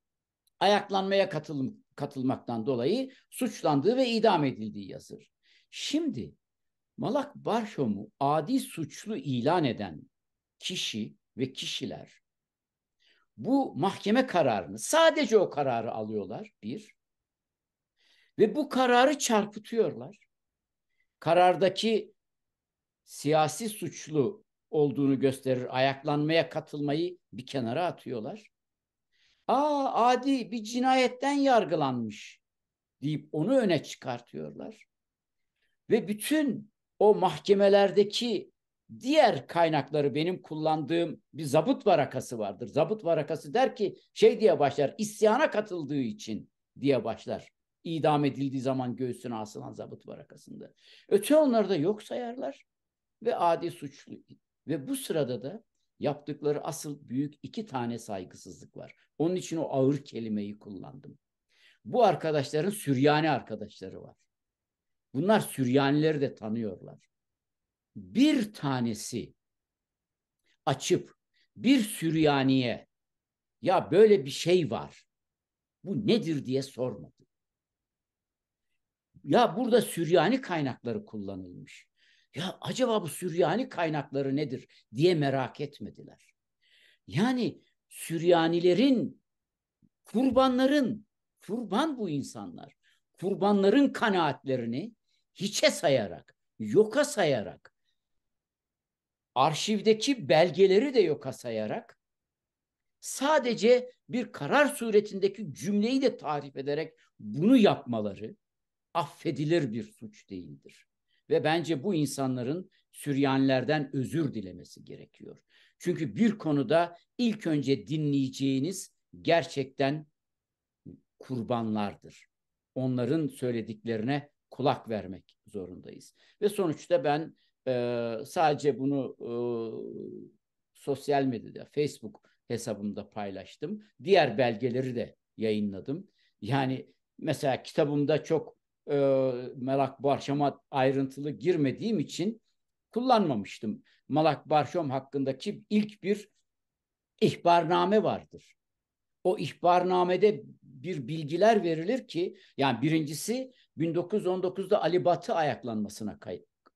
[CLEARS THROAT] ayaklanmaya katılım katılmaktan dolayı suçlandığı ve idam edildiği yazır. Şimdi Malak Barşom'u adi suçlu ilan eden kişi ve kişiler bu mahkeme kararını sadece o kararı alıyorlar bir ve bu kararı çarpıtıyorlar. Karardaki siyasi suçlu olduğunu gösterir ayaklanmaya katılmayı bir kenara atıyorlar. Aa adi bir cinayetten yargılanmış deyip onu öne çıkartıyorlar. Ve bütün o mahkemelerdeki diğer kaynakları benim kullandığım bir zabıt varakası vardır. Zabıt varakası der ki şey diye başlar isyana katıldığı için diye başlar. İdam edildiği zaman göğsüne asılan zabıt varakasında. Öte onları da yok sayarlar ve adi suçlu. Ve bu sırada da yaptıkları asıl büyük iki tane saygısızlık var. Onun için o ağır kelimeyi kullandım. Bu arkadaşların Süryani arkadaşları var. Bunlar Süryanileri de tanıyorlar. Bir tanesi açıp bir Süryaniye ya böyle bir şey var. Bu nedir diye sormadı. Ya burada Süryani kaynakları kullanılmış. Ya acaba bu Süryani kaynakları nedir diye merak etmediler. Yani Süryanilerin, kurbanların, kurban bu insanlar, kurbanların kanaatlerini hiçe sayarak, yoka sayarak, arşivdeki belgeleri de yoka sayarak, sadece bir karar suretindeki cümleyi de tarif ederek bunu yapmaları affedilir bir suç değildir. Ve bence bu insanların Süryanilerden özür dilemesi gerekiyor. Çünkü bir konuda ilk önce dinleyeceğiniz gerçekten kurbanlardır. Onların söylediklerine kulak vermek zorundayız. Ve sonuçta ben e, sadece bunu e, sosyal medyada, Facebook hesabımda paylaştım. Diğer belgeleri de yayınladım. Yani mesela kitabımda çok e, Melak Barşam'a ayrıntılı girmediğim için kullanmamıştım. Malak Barşom hakkındaki ilk bir ihbarname vardır. O ihbarnamede bir bilgiler verilir ki yani birincisi 1919'da Ali Batı ayaklanmasına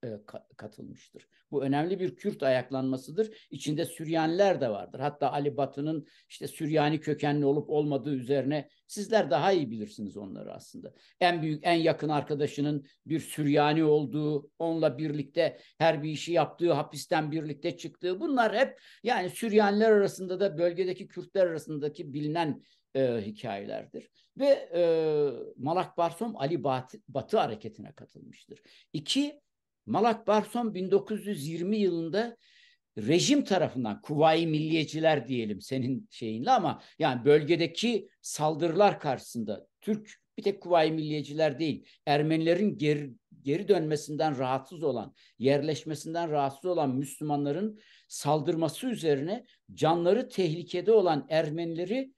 e, katılmıştır. Bu önemli bir Kürt ayaklanmasıdır. İçinde Süryaniler de vardır. Hatta Ali Batı'nın işte Süryani kökenli olup olmadığı üzerine sizler daha iyi bilirsiniz onları aslında. En büyük, en yakın arkadaşının bir Süryani olduğu, onunla birlikte her bir işi yaptığı, hapisten birlikte çıktığı bunlar hep yani Süryaniler arasında da bölgedeki Kürtler arasındaki bilinen e, hikayelerdir. Ve e, Malak Barsom Ali Batı, Batı hareketine katılmıştır. İki, Malat Barson 1920 yılında rejim tarafından Kuvayi Milliyeciler diyelim senin şeyinle ama yani bölgedeki saldırılar karşısında Türk bir tek Kuvayi Milliyeciler değil Ermenilerin geri, geri dönmesinden rahatsız olan yerleşmesinden rahatsız olan Müslümanların saldırması üzerine canları tehlikede olan Ermenileri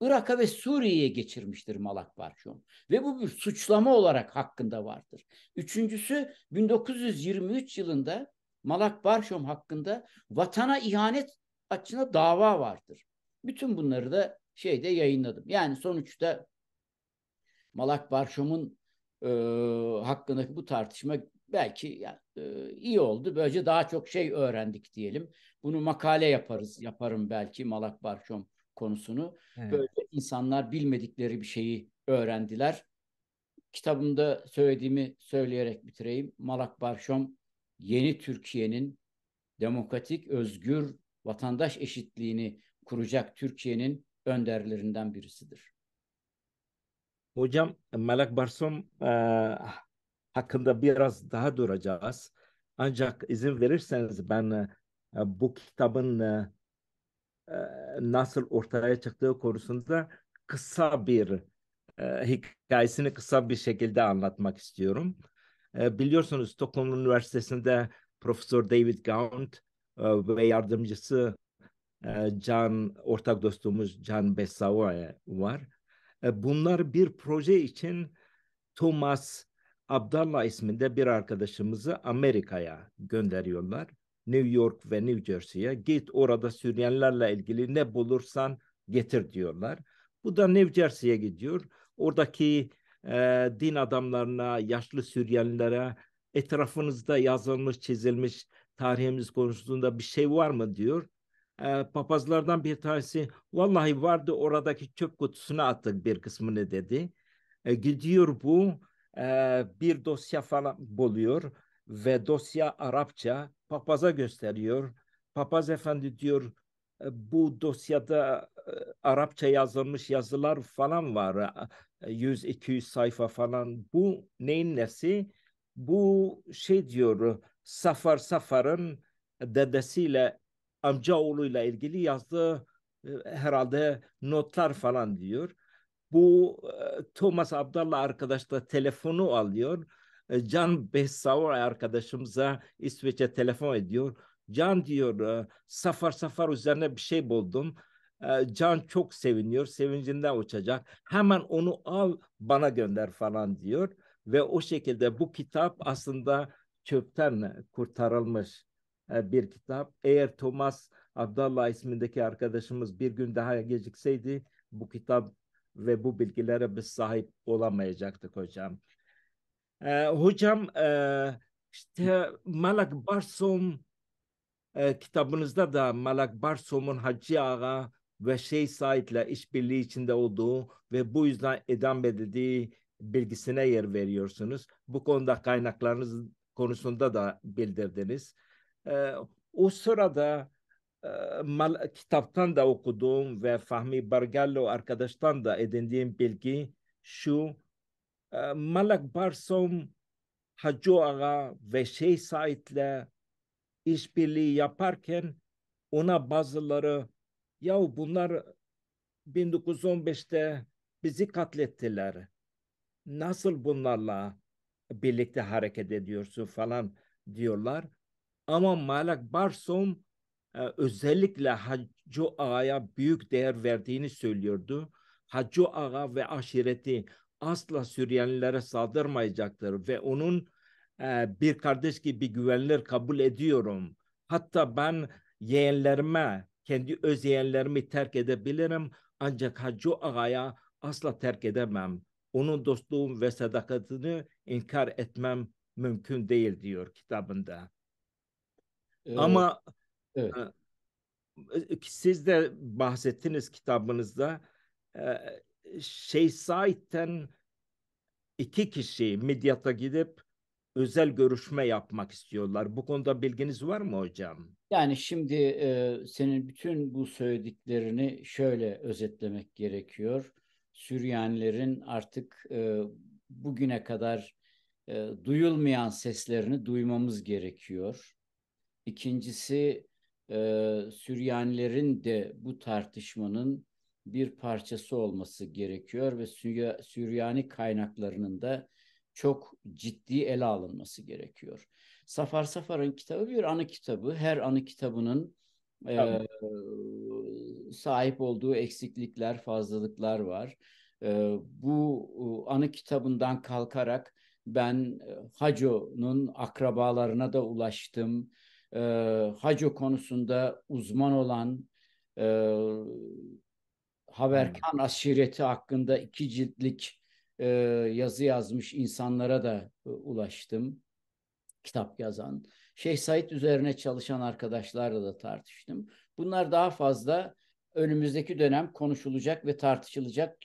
Irak'a ve Suriye'ye geçirmiştir Malak Barşom. Ve bu bir suçlama olarak hakkında vardır. Üçüncüsü 1923 yılında Malak Barşom hakkında vatana ihanet açına dava vardır. Bütün bunları da şeyde yayınladım. Yani sonuçta Malak Barşom'un e, hakkındaki bu tartışma belki yani, e, iyi oldu. Böylece daha çok şey öğrendik diyelim. Bunu makale yaparız, yaparım belki Malak Barşom konusunu. Evet. Böyle insanlar bilmedikleri bir şeyi öğrendiler. Kitabımda söylediğimi söyleyerek bitireyim. Malak Barşom yeni Türkiye'nin demokratik, özgür, vatandaş eşitliğini kuracak Türkiye'nin önderlerinden birisidir. Hocam Malak Barsom e, hakkında biraz daha duracağız. Ancak izin verirseniz ben e, bu kitabın e, nasıl ortaya çıktığı konusunda kısa bir e, hikayesini kısa bir şekilde anlatmak istiyorum. E, biliyorsunuz Stockholm Üniversitesi'nde Profesör David Gaunt e, ve yardımcısı e, Can ortak dostumuz Can Bessava var. E, bunlar bir proje için Thomas Abdallah isminde bir arkadaşımızı Amerika'ya gönderiyorlar. New York ve New Jersey'ye git orada Süryenlerle ilgili ne bulursan getir diyorlar. Bu da New Jersey'ye gidiyor. Oradaki e, din adamlarına, yaşlı Suriyelilere etrafınızda yazılmış, çizilmiş tarihimiz konusunda bir şey var mı diyor. E, papazlardan bir tanesi vallahi vardı oradaki çöp kutusuna attık bir kısmını dedi. E, gidiyor bu e, bir dosya falan buluyor ve dosya Arapça papaza gösteriyor. Papaz efendi diyor e, bu dosyada e, Arapça yazılmış yazılar falan var. 100-200 e, sayfa falan. Bu neyin nesi? Bu şey diyor Safar Safar'ın dedesiyle amcaoğluyla ilgili yazdığı herhalde notlar falan diyor. Bu Thomas Abdallah arkadaş da telefonu alıyor e, Can Behsaur arkadaşımıza İsveç'e telefon ediyor. Can diyor e, safar safar üzerine bir şey buldum. E, Can çok seviniyor. Sevincinden uçacak. Hemen onu al bana gönder falan diyor. Ve o şekilde bu kitap aslında çöpten kurtarılmış bir kitap. Eğer Thomas Abdallah ismindeki arkadaşımız bir gün daha gecikseydi bu kitap ve bu bilgilere biz sahip olamayacaktık hocam. E, hocam e, işte Malak Barsom e, kitabınızda da Malak Barsom'un Hacı Ağa ve şey Said'le işbirliği içinde olduğu ve bu yüzden edam edildiği bilgisine yer veriyorsunuz. Bu konuda kaynaklarınız konusunda da bildirdiniz. E, o sırada e, mal, kitaptan da okuduğum ve Fahmi Bargallo arkadaştan da edindiğim bilgi şu ee, Malak Barsom Hacı Ağa ve Şeyh Said'le işbirliği yaparken ona bazıları yahu bunlar 1915'te bizi katlettiler. Nasıl bunlarla birlikte hareket ediyorsun falan diyorlar. Ama Malak Barsom e, özellikle Hacı Ağa'ya büyük değer verdiğini söylüyordu. Hacı Ağa ve aşireti asla Süryanilere saldırmayacaktır ve onun e, bir kardeş gibi güvenilir kabul ediyorum. Hatta ben yeğenlerime, kendi öz yeğenlerimi terk edebilirim ancak Hacı Ağa'ya asla terk edemem. Onun dostluğum ve sadakatini inkar etmem mümkün değil diyor kitabında. Evet. Ama evet. E, e, siz de bahsettiniz kitabınızda e, şey zaten iki kişi midyata gidip özel görüşme yapmak istiyorlar. Bu konuda bilginiz var mı hocam? Yani şimdi e, senin bütün bu söylediklerini şöyle özetlemek gerekiyor. Süryanilerin artık e, bugüne kadar e, duyulmayan seslerini duymamız gerekiyor. İkincisi e, Süryanilerin de bu tartışmanın bir parçası olması gerekiyor ve Sürya, Süryani kaynaklarının da çok ciddi ele alınması gerekiyor. Safar Safar'ın kitabı bir anı kitabı. Her anı kitabının evet. e, sahip olduğu eksiklikler, fazlalıklar var. E, bu anı kitabından kalkarak ben e, Haco'nun akrabalarına da ulaştım. E, Haco konusunda uzman olan e, Haberkan aşireti hakkında iki ciltlik e, yazı yazmış insanlara da e, ulaştım. Kitap yazan. Şeyh Said üzerine çalışan arkadaşlarla da tartıştım. Bunlar daha fazla önümüzdeki dönem konuşulacak ve tartışılacak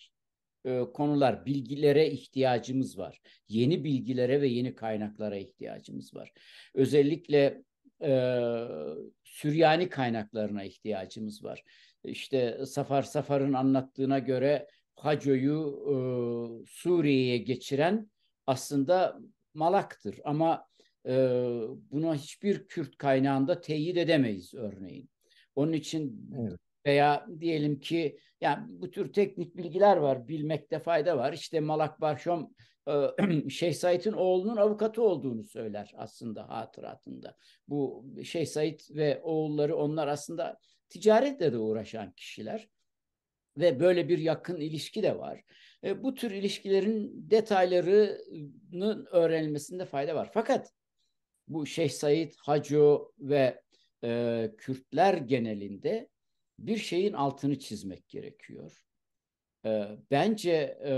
e, konular. Bilgilere ihtiyacımız var. Yeni bilgilere ve yeni kaynaklara ihtiyacımız var. Özellikle e, Süryani kaynaklarına ihtiyacımız var işte Safar Safar'ın anlattığına göre Haco'yu e, Suriye'ye geçiren aslında Malak'tır. Ama e, buna hiçbir Kürt kaynağında teyit edemeyiz örneğin. Onun için evet. veya diyelim ki yani bu tür teknik bilgiler var, bilmekte fayda var. İşte Malak Barşom e, [CLEARS THROAT] Şeyh Said'in oğlunun avukatı olduğunu söyler aslında hatıratında. Bu Şeyh Said ve oğulları onlar aslında ticaretle de uğraşan kişiler ve böyle bir yakın ilişki de var. E, bu tür ilişkilerin detaylarının öğrenilmesinde fayda var. Fakat bu Şeyh Said, Hacı ve e, Kürtler genelinde bir şeyin altını çizmek gerekiyor. E, bence e,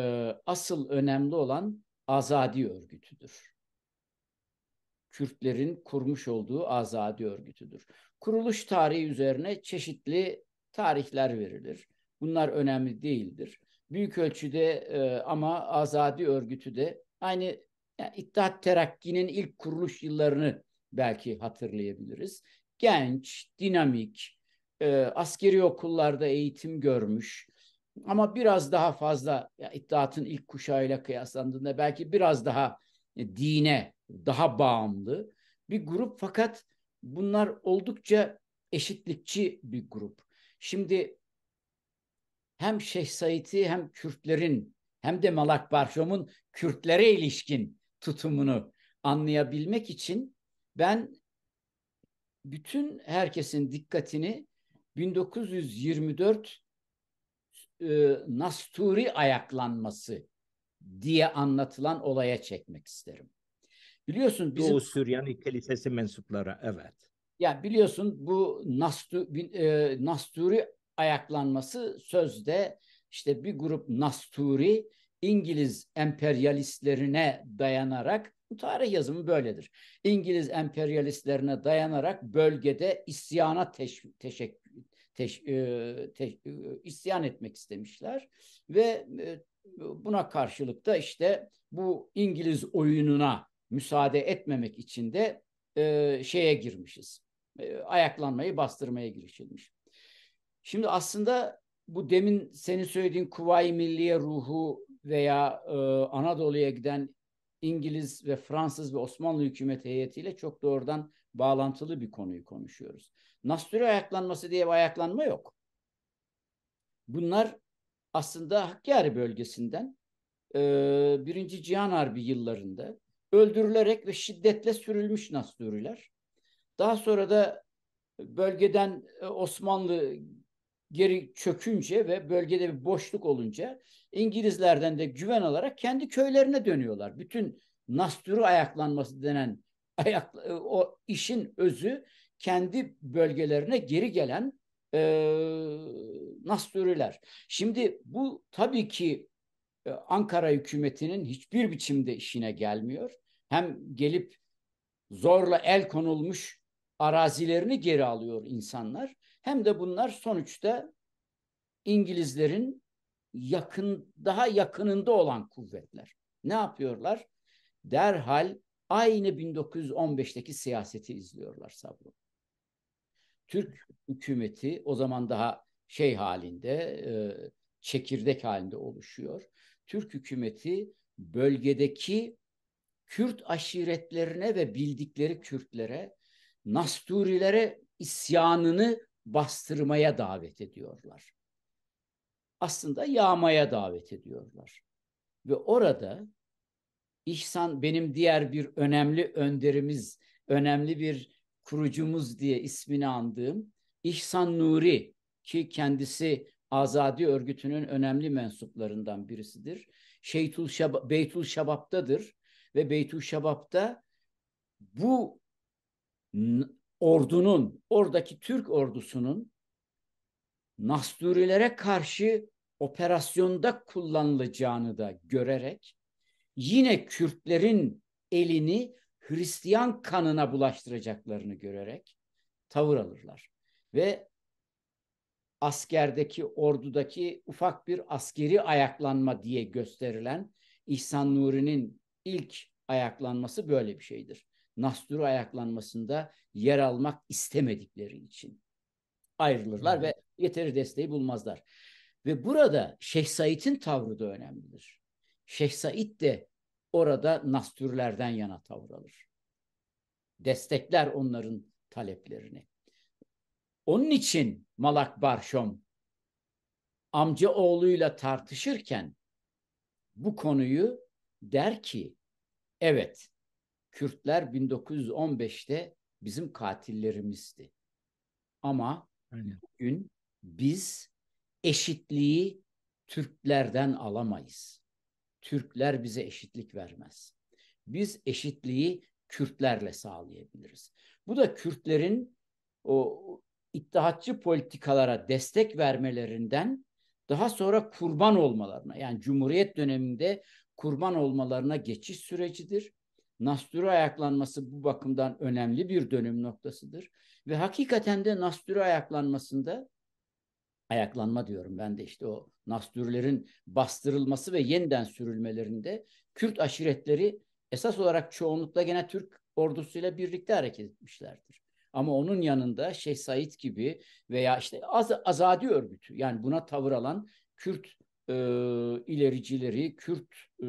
asıl önemli olan azadi örgütüdür. Kürtlerin kurmuş olduğu azadi örgütüdür kuruluş tarihi üzerine çeşitli tarihler verilir. Bunlar önemli değildir. Büyük ölçüde e, ama Azadi Örgütü de aynı yani İttihat Terakki'nin ilk kuruluş yıllarını belki hatırlayabiliriz. Genç, dinamik, e, askeri okullarda eğitim görmüş ama biraz daha fazla ya, İttihat'ın ilk kuşağıyla kıyaslandığında belki biraz daha e, dine daha bağımlı bir grup fakat bunlar oldukça eşitlikçi bir grup. Şimdi hem Şeyh Said'i hem Kürtlerin hem de Malak Barşom'un Kürtlere ilişkin tutumunu anlayabilmek için ben bütün herkesin dikkatini 1924 e, Nasturi ayaklanması diye anlatılan olaya çekmek isterim. Biliyorsun bizim... Doğu Süryani Kilisesi mensupları evet. Yani biliyorsun bu Nastu, e, Nasturi ayaklanması sözde işte bir grup Nasturi İngiliz emperyalistlerine dayanarak tarih yazımı böyledir. İngiliz emperyalistlerine dayanarak bölgede isyana teş, teşek, teş, e, teş, e, isyan etmek istemişler ve e, buna karşılık da işte bu İngiliz oyununa müsaade etmemek için de e, şeye girmişiz. E, ayaklanmayı bastırmaya girişilmiş. Şimdi aslında bu demin senin söylediğin Kuvayi Milliye ruhu veya e, Anadolu'ya giden İngiliz ve Fransız ve Osmanlı hükümet heyetiyle çok doğrudan bağlantılı bir konuyu konuşuyoruz. Nasturi ayaklanması diye bir ayaklanma yok. Bunlar aslında Hakkari bölgesinden e, Birinci Cihan Harbi yıllarında öldürülerek ve şiddetle sürülmüş Nasturiler. Daha sonra da bölgeden e, Osmanlı geri çökünce ve bölgede bir boşluk olunca İngilizlerden de güven alarak kendi köylerine dönüyorlar. Bütün Nasturu ayaklanması denen ayak, e, o işin özü kendi bölgelerine geri gelen e, Nasturiler. Şimdi bu tabii ki e, Ankara hükümetinin hiçbir biçimde işine gelmiyor hem gelip zorla el konulmuş arazilerini geri alıyor insanlar hem de bunlar sonuçta İngilizlerin yakın daha yakınında olan kuvvetler. Ne yapıyorlar? Derhal aynı 1915'teki siyaseti izliyorlar Sabri. Türk hükümeti o zaman daha şey halinde, e, çekirdek halinde oluşuyor. Türk hükümeti bölgedeki Kürt aşiretlerine ve bildikleri Kürtlere, Nasturilere isyanını bastırmaya davet ediyorlar. Aslında yağmaya davet ediyorlar. Ve orada İhsan benim diğer bir önemli önderimiz, önemli bir kurucumuz diye ismini andığım İhsan Nuri ki kendisi Azadi örgütünün önemli mensuplarından birisidir. Şeytul Şab Beytul Şabab'dadır ve Beytül Şabab'da bu ordunun, oradaki Türk ordusunun Nasturilere karşı operasyonda kullanılacağını da görerek yine Kürtlerin elini Hristiyan kanına bulaştıracaklarını görerek tavır alırlar. Ve askerdeki, ordudaki ufak bir askeri ayaklanma diye gösterilen İhsan Nuri'nin ilk ayaklanması böyle bir şeydir. Nasturu ayaklanmasında yer almak istemedikleri için ayrılırlar ve yeteri desteği bulmazlar. Ve burada Şeyh Said'in tavrı da önemlidir. Şeyh Said de orada Nastürlerden yana tavır alır. Destekler onların taleplerini. Onun için Malak Barşom amca oğluyla tartışırken bu konuyu der ki evet Kürtler 1915'te bizim katillerimizdi. Ama Aynen. bugün biz eşitliği Türklerden alamayız. Türkler bize eşitlik vermez. Biz eşitliği Kürtlerle sağlayabiliriz. Bu da Kürtlerin o iddihatçı politikalara destek vermelerinden daha sonra kurban olmalarına yani Cumhuriyet döneminde kurban olmalarına geçiş sürecidir. Nasturi ayaklanması bu bakımdan önemli bir dönüm noktasıdır. Ve hakikaten de Nasturi ayaklanmasında ayaklanma diyorum ben de işte o Nastürlerin bastırılması ve yeniden sürülmelerinde Kürt aşiretleri esas olarak çoğunlukla gene Türk ordusuyla birlikte hareket etmişlerdir. Ama onun yanında Şeyh Said gibi veya işte Az Azadi örgütü yani buna tavır alan Kürt e, ilericileri, Kürt e,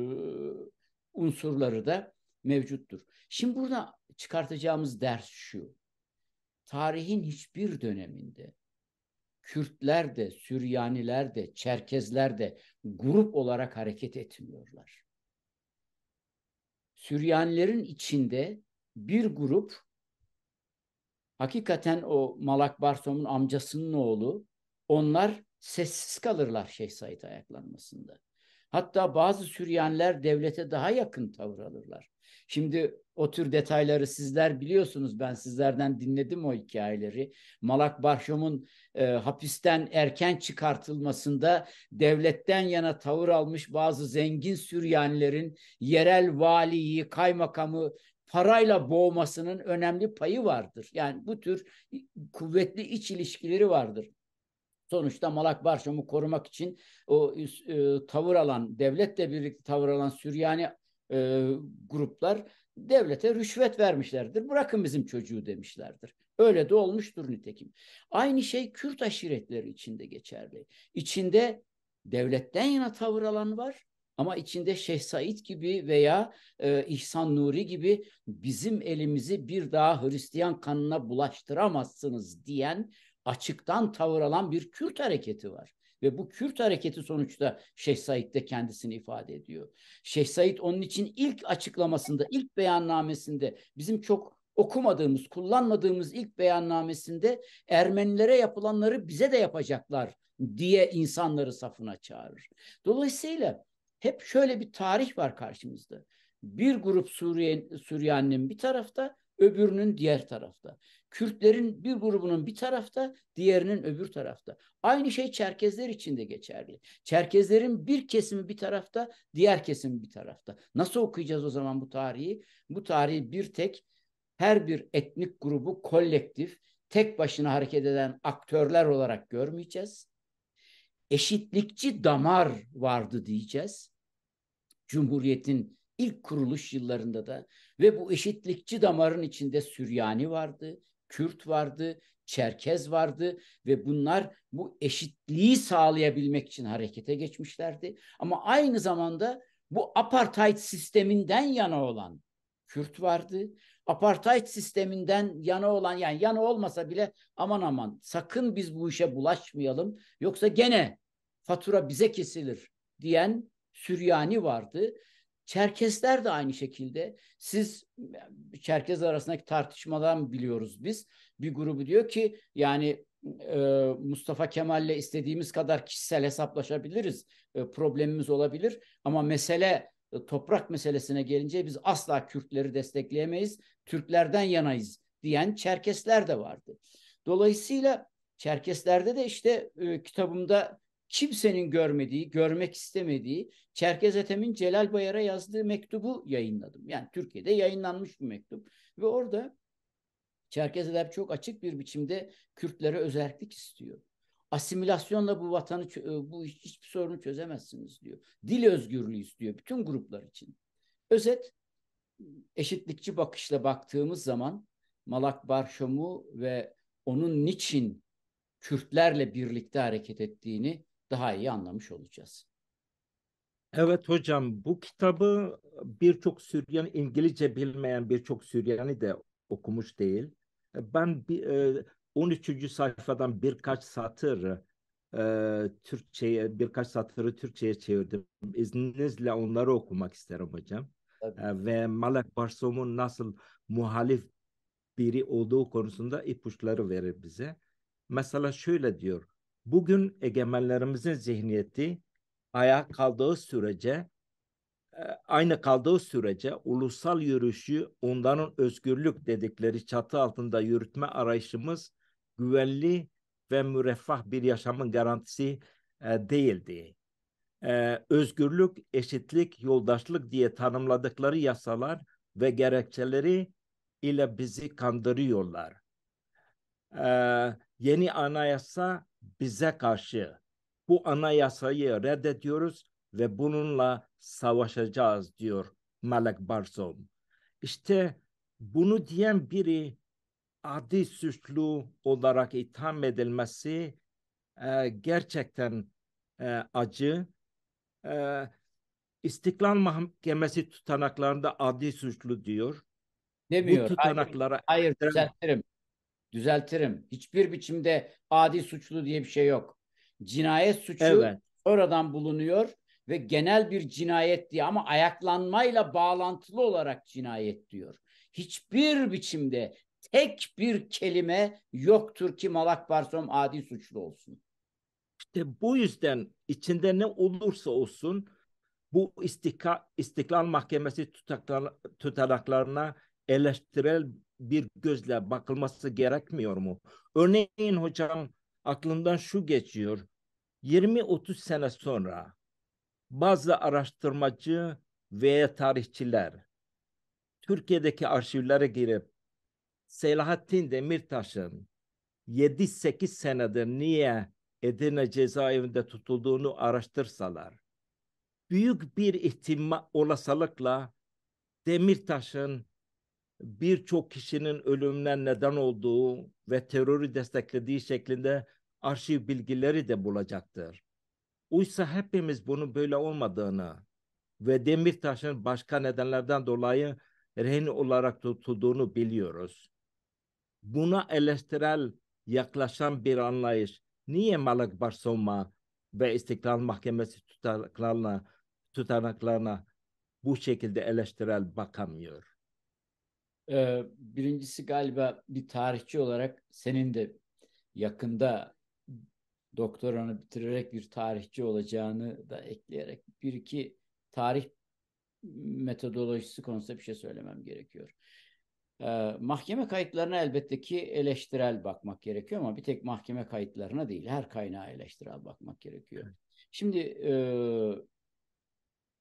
unsurları da mevcuttur. Şimdi burada çıkartacağımız ders şu. Tarihin hiçbir döneminde Kürtler de, Süryaniler de, Çerkezler de grup olarak hareket etmiyorlar. Süryanilerin içinde bir grup hakikaten o Malak Barsom'un amcasının oğlu onlar sessiz kalırlar Şeyh Said ayaklanmasında. Hatta bazı Süryaniler devlete daha yakın tavır alırlar. Şimdi o tür detayları sizler biliyorsunuz. Ben sizlerden dinledim o hikayeleri. Malak Barşom'un e, hapisten erken çıkartılmasında devletten yana tavır almış bazı zengin Süryanilerin yerel valiyi, kaymakamı parayla boğmasının önemli payı vardır. Yani bu tür kuvvetli iç ilişkileri vardır. Sonuçta Malak Barşom'u korumak için o e, tavır alan, devletle birlikte tavır alan Süryani e, gruplar devlete rüşvet vermişlerdir. Bırakın bizim çocuğu demişlerdir. Öyle de olmuştur nitekim. Aynı şey Kürt aşiretleri içinde geçerli. İçinde devletten yana tavır alan var ama içinde Şeyh Said gibi veya e, İhsan Nuri gibi bizim elimizi bir daha Hristiyan kanına bulaştıramazsınız diyen açıktan tavır alan bir Kürt hareketi var. Ve bu Kürt hareketi sonuçta Şeyh Said de kendisini ifade ediyor. Şeyh Said onun için ilk açıklamasında, ilk beyannamesinde bizim çok okumadığımız, kullanmadığımız ilk beyannamesinde Ermenilere yapılanları bize de yapacaklar diye insanları safına çağırır. Dolayısıyla hep şöyle bir tarih var karşımızda. Bir grup Suriye, Suriyaninin bir tarafta, öbürünün diğer tarafta. Kürtlerin bir grubunun bir tarafta, diğerinin öbür tarafta. Aynı şey Çerkezler için de geçerli. Çerkezlerin bir kesimi bir tarafta, diğer kesimi bir tarafta. Nasıl okuyacağız o zaman bu tarihi? Bu tarihi bir tek her bir etnik grubu kolektif, tek başına hareket eden aktörler olarak görmeyeceğiz. Eşitlikçi damar vardı diyeceğiz. Cumhuriyetin ilk kuruluş yıllarında da ve bu eşitlikçi damarın içinde Süryani vardı, Kürt vardı, Çerkez vardı ve bunlar bu eşitliği sağlayabilmek için harekete geçmişlerdi. Ama aynı zamanda bu apartheid sisteminden yana olan Kürt vardı. Apartheid sisteminden yana olan yani yana olmasa bile aman aman sakın biz bu işe bulaşmayalım yoksa gene fatura bize kesilir diyen Süryani vardı Çerkesler de aynı şekilde. Siz Çerkez arasındaki tartışmadan biliyoruz biz. Bir grubu diyor ki yani e, Mustafa Kemal'le istediğimiz kadar kişisel hesaplaşabiliriz. E, problemimiz olabilir ama mesele e, toprak meselesine gelince biz asla Kürtleri destekleyemeyiz. Türklerden yanayız diyen Çerkesler de vardı. Dolayısıyla Çerkeslerde de işte e, kitabımda kimsenin görmediği, görmek istemediği Çerkez Ethem'in Celal Bayar'a yazdığı mektubu yayınladım. Yani Türkiye'de yayınlanmış bir mektup. Ve orada Çerkez Edep çok açık bir biçimde Kürtlere özellik istiyor. Asimilasyonla bu vatanı e, bu hiçbir sorunu çözemezsiniz diyor. Dil özgürlüğü istiyor bütün gruplar için. Özet eşitlikçi bakışla baktığımız zaman Malak Barşom'u ve onun niçin Kürtlerle birlikte hareket ettiğini daha iyi anlamış olacağız. Evet hocam bu kitabı birçok Süryani İngilizce bilmeyen birçok Süryani de okumuş değil. Ben 13. E, sayfadan birkaç satır e, Türkçe'ye birkaç satırı Türkçe'ye çevirdim. İzninizle onları okumak isterim hocam. Tabii. E, ve Malak Barsom'un nasıl muhalif biri olduğu konusunda ipuçları verir bize. Mesela şöyle diyor bugün egemenlerimizin zihniyeti ayağa kaldığı sürece e, aynı kaldığı sürece ulusal yürüyüşü onların özgürlük dedikleri çatı altında yürütme arayışımız güvenli ve müreffah bir yaşamın garantisi e, değildi. E, özgürlük, eşitlik, yoldaşlık diye tanımladıkları yasalar ve gerekçeleri ile bizi kandırıyorlar. E, yeni anayasa bize karşı. Bu anayasayı reddediyoruz ve bununla savaşacağız diyor Malek Barzom. İşte bunu diyen biri adi suçlu olarak itham edilmesi e, gerçekten e, acı. E, İstiklal Mahkemesi tutanaklarında adi suçlu diyor. Demiyor. Bu tutanaklara hayır, hayır düzeltirim. Düzeltirim. Hiçbir biçimde adi suçlu diye bir şey yok. Cinayet suçu evet. oradan bulunuyor ve genel bir cinayet diye ama ayaklanmayla bağlantılı olarak cinayet diyor. Hiçbir biçimde tek bir kelime yoktur ki Malak Barsom adi suçlu olsun. İşte bu yüzden içinde ne olursa olsun bu istikla, istiklal mahkemesi tutaklar, tutanaklarına eleştirel bir gözle bakılması gerekmiyor mu? Örneğin hocam aklımdan şu geçiyor. 20-30 sene sonra bazı araştırmacı ve tarihçiler Türkiye'deki arşivlere girip Selahattin Demirtaş'ın 7-8 senedir niye Edirne cezaevinde tutulduğunu araştırsalar büyük bir ihtimal olasılıkla Demirtaş'ın birçok kişinin ölümüne neden olduğu ve terörü desteklediği şeklinde arşiv bilgileri de bulacaktır. Uysa hepimiz bunun böyle olmadığını ve Demirtaş'ın başka nedenlerden dolayı rehin olarak tutulduğunu biliyoruz. Buna eleştirel yaklaşan bir anlayış niye Malak Barsoma ve İstiklal Mahkemesi tutanaklarına, tutanaklarına bu şekilde eleştirel bakamıyor? Ee, birincisi galiba bir tarihçi olarak senin de yakında doktoranı bitirerek bir tarihçi olacağını da ekleyerek bir iki tarih metodolojisi konusunda bir şey söylemem gerekiyor. Ee, mahkeme kayıtlarına elbette ki eleştirel bakmak gerekiyor ama bir tek mahkeme kayıtlarına değil her kaynağa eleştirel bakmak gerekiyor. Şimdi e,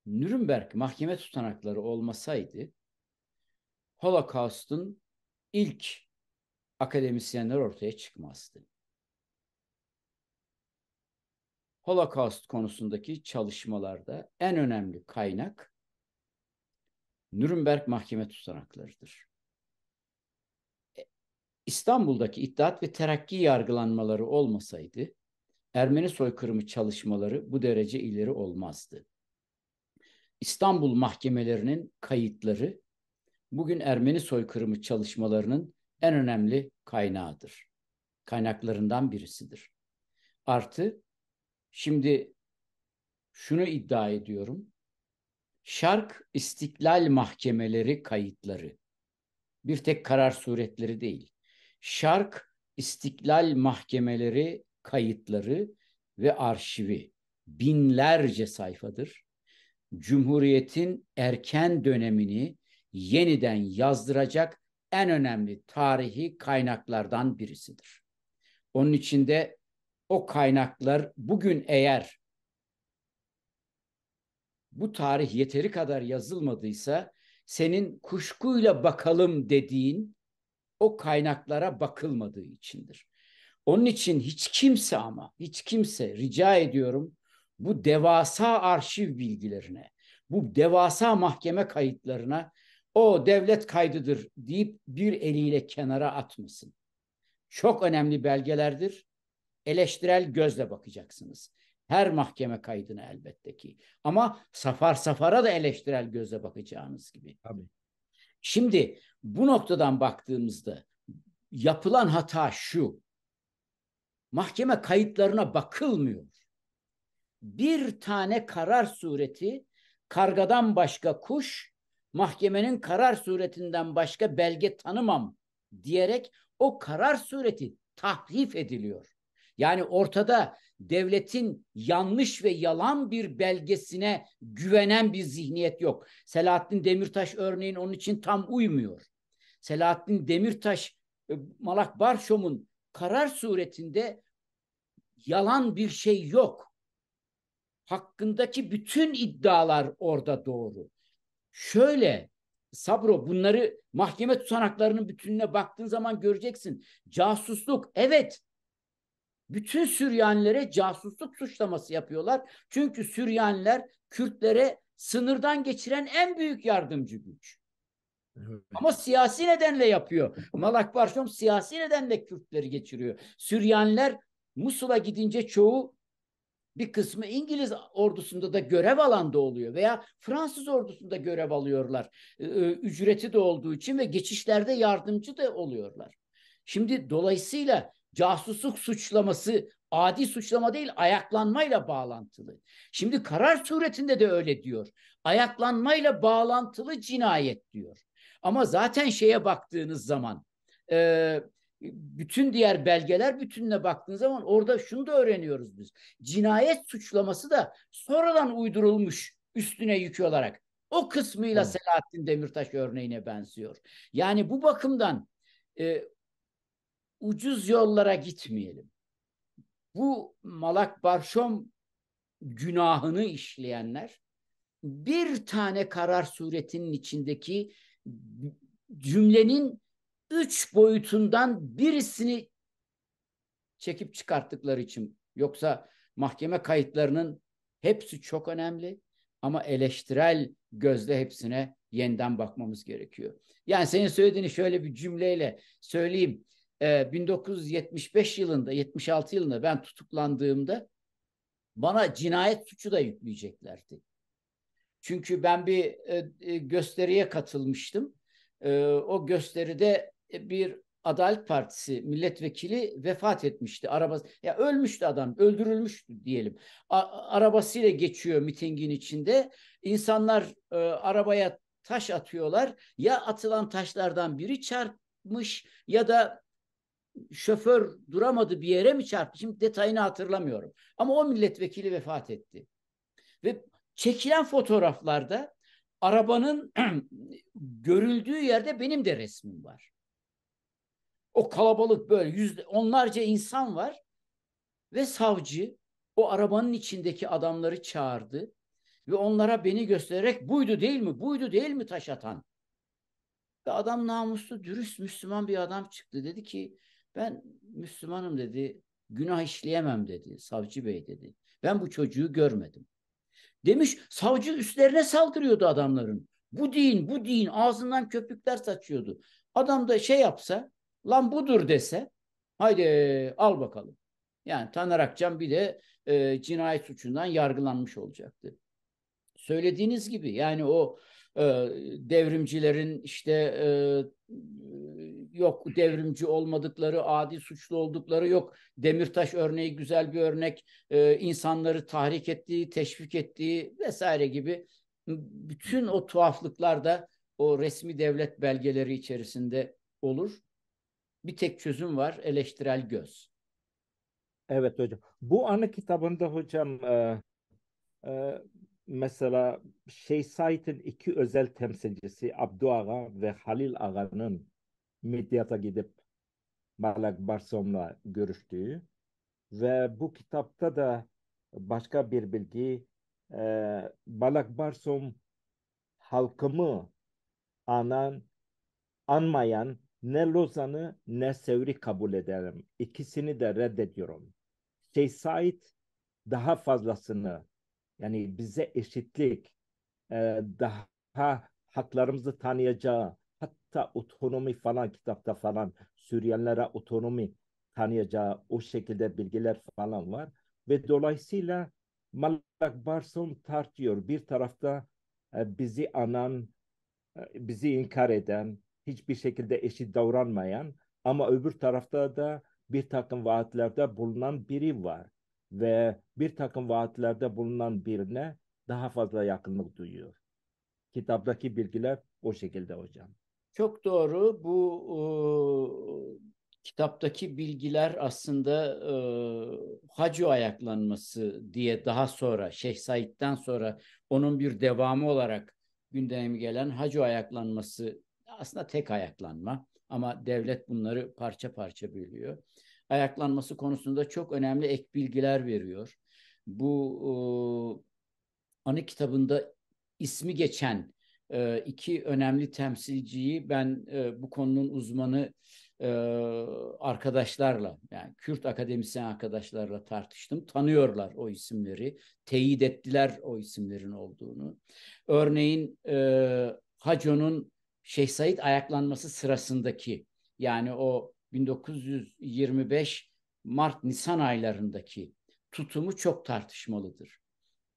Nürnberg mahkeme tutanakları olmasaydı Holocaust'un ilk akademisyenler ortaya çıkmazdı. Holocaust konusundaki çalışmalarda en önemli kaynak Nürnberg mahkeme tutanaklarıdır. E, İstanbul'daki İttihat ve Terakki yargılanmaları olmasaydı Ermeni soykırımı çalışmaları bu derece ileri olmazdı. İstanbul mahkemelerinin kayıtları bugün Ermeni soykırımı çalışmalarının en önemli kaynağıdır. Kaynaklarından birisidir. Artı şimdi şunu iddia ediyorum. Şark İstiklal mahkemeleri kayıtları. Bir tek karar suretleri değil. Şark İstiklal mahkemeleri kayıtları ve arşivi binlerce sayfadır. Cumhuriyetin erken dönemini yeniden yazdıracak en önemli tarihi kaynaklardan birisidir. Onun için de o kaynaklar bugün eğer bu tarih yeteri kadar yazılmadıysa senin kuşkuyla bakalım dediğin o kaynaklara bakılmadığı içindir. Onun için hiç kimse ama hiç kimse rica ediyorum bu devasa arşiv bilgilerine, bu devasa mahkeme kayıtlarına o devlet kaydıdır deyip bir eliyle kenara atmasın. Çok önemli belgelerdir. Eleştirel gözle bakacaksınız. Her mahkeme kaydına elbette ki. Ama safar safara da eleştirel gözle bakacağınız gibi. Tabii. Şimdi bu noktadan baktığımızda yapılan hata şu. Mahkeme kayıtlarına bakılmıyor. Bir tane karar sureti kargadan başka kuş mahkemenin karar suretinden başka belge tanımam diyerek o karar sureti tahrif ediliyor. Yani ortada devletin yanlış ve yalan bir belgesine güvenen bir zihniyet yok. Selahattin Demirtaş örneğin onun için tam uymuyor. Selahattin Demirtaş e, Malak Barşom'un karar suretinde yalan bir şey yok. Hakkındaki bütün iddialar orada doğru. Şöyle Sabro bunları mahkeme tutanaklarının bütününe baktığın zaman göreceksin. Casusluk evet bütün Süryanilere casusluk suçlaması yapıyorlar. Çünkü Süryaniler Kürtlere sınırdan geçiren en büyük yardımcı güç. Evet. Ama siyasi nedenle yapıyor. Malak Barşom siyasi nedenle Kürtleri geçiriyor. Süryaniler Musul'a gidince çoğu bir kısmı İngiliz ordusunda da görev alanda oluyor veya Fransız ordusunda görev alıyorlar. E, e, ücreti de olduğu için ve geçişlerde yardımcı da oluyorlar. Şimdi dolayısıyla casusluk suçlaması adi suçlama değil ayaklanmayla bağlantılı. Şimdi karar suretinde de öyle diyor. Ayaklanmayla bağlantılı cinayet diyor. Ama zaten şeye baktığınız zaman e, bütün diğer belgeler bütününe baktığın zaman orada şunu da öğreniyoruz biz. Cinayet suçlaması da sonradan uydurulmuş üstüne yük olarak. O kısmıyla evet. Selahattin Demirtaş örneğine benziyor. Yani bu bakımdan e, ucuz yollara gitmeyelim. Bu Malak Barşom günahını işleyenler bir tane karar suretinin içindeki cümlenin üç boyutundan birisini çekip çıkarttıkları için. Yoksa mahkeme kayıtlarının hepsi çok önemli ama eleştirel gözle hepsine yeniden bakmamız gerekiyor. Yani senin söylediğini şöyle bir cümleyle söyleyeyim. Ee, 1975 yılında, 76 yılında ben tutuklandığımda bana cinayet suçu da yükleyeceklerdi. Çünkü ben bir e, e gösteriye katılmıştım. E, o gösteride bir Adalet Partisi milletvekili vefat etmişti. Arabası ya ölmüştü adam, öldürülmüştü diyelim. A, arabasıyla geçiyor mitingin içinde. İnsanlar e, arabaya taş atıyorlar. Ya atılan taşlardan biri çarpmış ya da şoför duramadı bir yere mi çarptı? Şimdi detayını hatırlamıyorum. Ama o milletvekili vefat etti. Ve çekilen fotoğraflarda arabanın [CLEARS THROAT] görüldüğü yerde benim de resmim var. O kalabalık böyle yüzde, onlarca insan var ve savcı o arabanın içindeki adamları çağırdı ve onlara beni göstererek buydu değil mi? Buydu değil mi taş atan? Ve adam namuslu, dürüst Müslüman bir adam çıktı. Dedi ki ben Müslümanım dedi. Günah işleyemem dedi. Savcı bey dedi. Ben bu çocuğu görmedim. Demiş savcı üstlerine saldırıyordu adamların. Bu din, bu din ağzından köpükler saçıyordu. Adam da şey yapsa lan budur dese haydi al bakalım. Yani Taner Akcan bir de e, cinayet suçundan yargılanmış olacaktı. Söylediğiniz gibi yani o e, devrimcilerin işte e, yok devrimci olmadıkları, adi suçlu oldukları yok. Demirtaş örneği güzel bir örnek. E, insanları tahrik ettiği, teşvik ettiği vesaire gibi bütün o tuhaflıklar da o resmi devlet belgeleri içerisinde olur bir tek çözüm var eleştirel göz. Evet hocam. Bu anı kitabında hocam e, e, mesela Şeyh Said'in iki özel temsilcisi Abdu ve Halil Ağa'nın medyata gidip Malak Barsom'la görüştüğü ve bu kitapta da başka bir bilgi e, Malak Barsom halkımı anan anmayan ne Lozan'ı ne Sevr'i kabul ederim. İkisini de reddediyorum. Şey Said daha fazlasını yani bize eşitlik, e, daha haklarımızı tanıyacağı, hatta otonomi falan kitapta falan Suriyelilere otonomi tanıyacağı o şekilde bilgiler falan var. Ve dolayısıyla Malak Barson tartıyor. Bir tarafta e, bizi anan, e, bizi inkar eden, hiçbir şekilde eşit davranmayan ama öbür tarafta da bir takım vaatlerde bulunan biri var ve bir takım vaatlerde bulunan birine daha fazla yakınlık duyuyor. Kitaptaki bilgiler o şekilde hocam. Çok doğru. Bu e, kitaptaki bilgiler aslında e, Hacı ayaklanması diye daha sonra Şeyh Said'den sonra onun bir devamı olarak gündeme gelen Hacı ayaklanması aslında tek ayaklanma ama devlet bunları parça parça bölüyor. Ayaklanması konusunda çok önemli ek bilgiler veriyor. Bu e, anı kitabında ismi geçen e, iki önemli temsilciyi ben e, bu konunun uzmanı e, arkadaşlarla yani Kürt akademisyen arkadaşlarla tartıştım. Tanıyorlar o isimleri. Teyit ettiler o isimlerin olduğunu. Örneğin e, Haco'nun Şeyh Said ayaklanması sırasındaki yani o 1925 Mart-Nisan aylarındaki tutumu çok tartışmalıdır.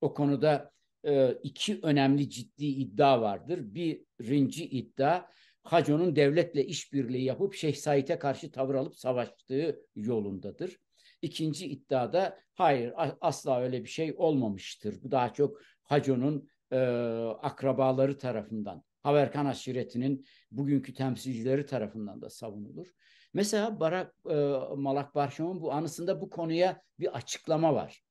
O konuda e, iki önemli ciddi iddia vardır. Birinci iddia Haco'nun devletle işbirliği yapıp Şeyh Said'e karşı tavır alıp savaştığı yolundadır. İkinci iddiada hayır asla öyle bir şey olmamıştır. Bu daha çok Haco'nun e, akrabaları tarafından Haberkan aşiretinin bugünkü temsilcileri tarafından da savunulur. Mesela Barak, e, Malak Barşam'ın bu anısında bu konuya bir açıklama var.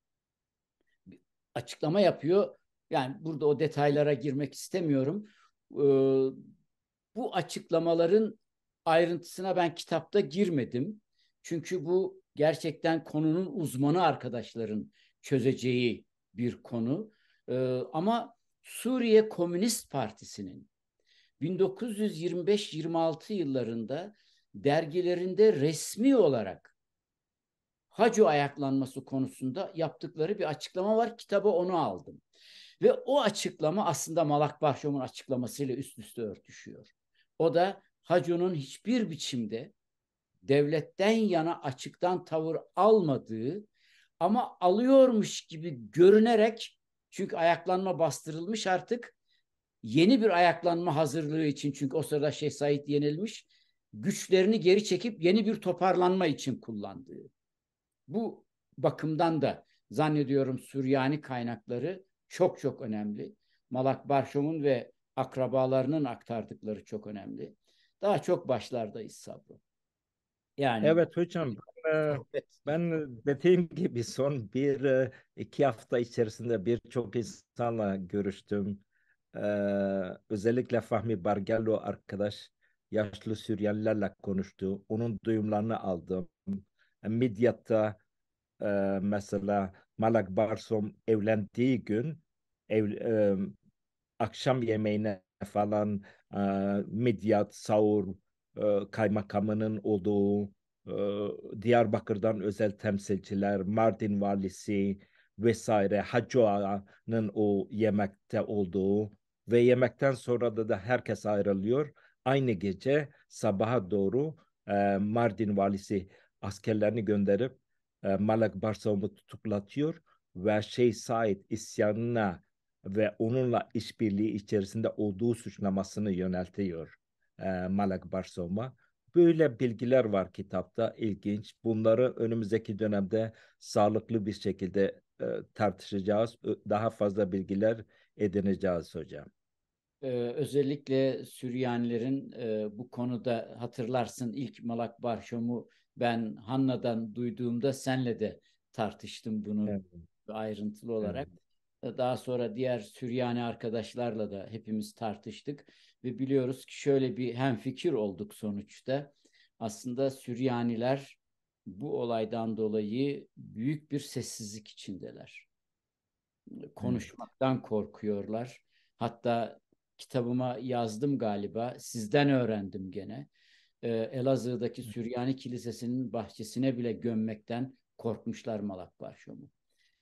Bir açıklama yapıyor. Yani burada o detaylara girmek istemiyorum. E, bu açıklamaların ayrıntısına ben kitapta girmedim. Çünkü bu gerçekten konunun uzmanı arkadaşların çözeceği bir konu. E, ama Suriye Komünist Partisi'nin 1925-26 yıllarında dergilerinde resmi olarak Hacı ayaklanması konusunda yaptıkları bir açıklama var. Kitabı onu aldım. Ve o açıklama aslında Malak Bahşom'un açıklamasıyla üst üste örtüşüyor. O da Hacı'nın hiçbir biçimde devletten yana açıktan tavır almadığı ama alıyormuş gibi görünerek çünkü ayaklanma bastırılmış artık yeni bir ayaklanma hazırlığı için çünkü o sırada Şeyh Said yenilmiş güçlerini geri çekip yeni bir toparlanma için kullandığı. Bu bakımdan da zannediyorum Süryani kaynakları çok çok önemli. Malak Barşom'un ve akrabalarının aktardıkları çok önemli. Daha çok başlardayız Sabri. Yani Evet hocam ben, e, [LAUGHS] evet. ben dediğim gibi son bir e, iki hafta içerisinde birçok insanla görüştüm özellikle Fahmi Bargello arkadaş yaşlı Süryanilerle konuştu. Onun duyumlarını aldım. Midyat'ta e, mesela Malak Barsom evlendiği gün ev, e, akşam yemeğine falan e, Midyat, Saur e, kaymakamının olduğu e, Diyarbakır'dan özel temsilciler, Mardin valisi vesaire Hacıoğa'nın o yemekte olduğu ve yemekten sonra da, da herkes ayrılıyor. Aynı gece sabaha doğru e, Mardin valisi askerlerini gönderip e, Malak Barsav'ı tutuklatıyor ve şey Said isyanına ve onunla işbirliği içerisinde olduğu suçlamasını yöneltiyor e, Malak Barsom'a. Böyle bilgiler var kitapta ilginç. Bunları önümüzdeki dönemde sağlıklı bir şekilde e, tartışacağız. Daha fazla bilgiler edineceğiz hocam. Ee, özellikle Süryanilerin e, bu konuda hatırlarsın ilk Malak Barşom'u ben Hanna'dan duyduğumda senle de tartıştım bunu evet. ayrıntılı olarak. Evet. E, daha sonra diğer Süryani arkadaşlarla da hepimiz tartıştık ve biliyoruz ki şöyle bir hem fikir olduk sonuçta. Aslında Süryaniler bu olaydan dolayı büyük bir sessizlik içindeler. Konuşmaktan korkuyorlar. Hatta kitabıma yazdım galiba. Sizden öğrendim gene. Ee, Elazığ'daki Süryani Kilisesi'nin bahçesine bile gömmekten korkmuşlar Malak Başyomu.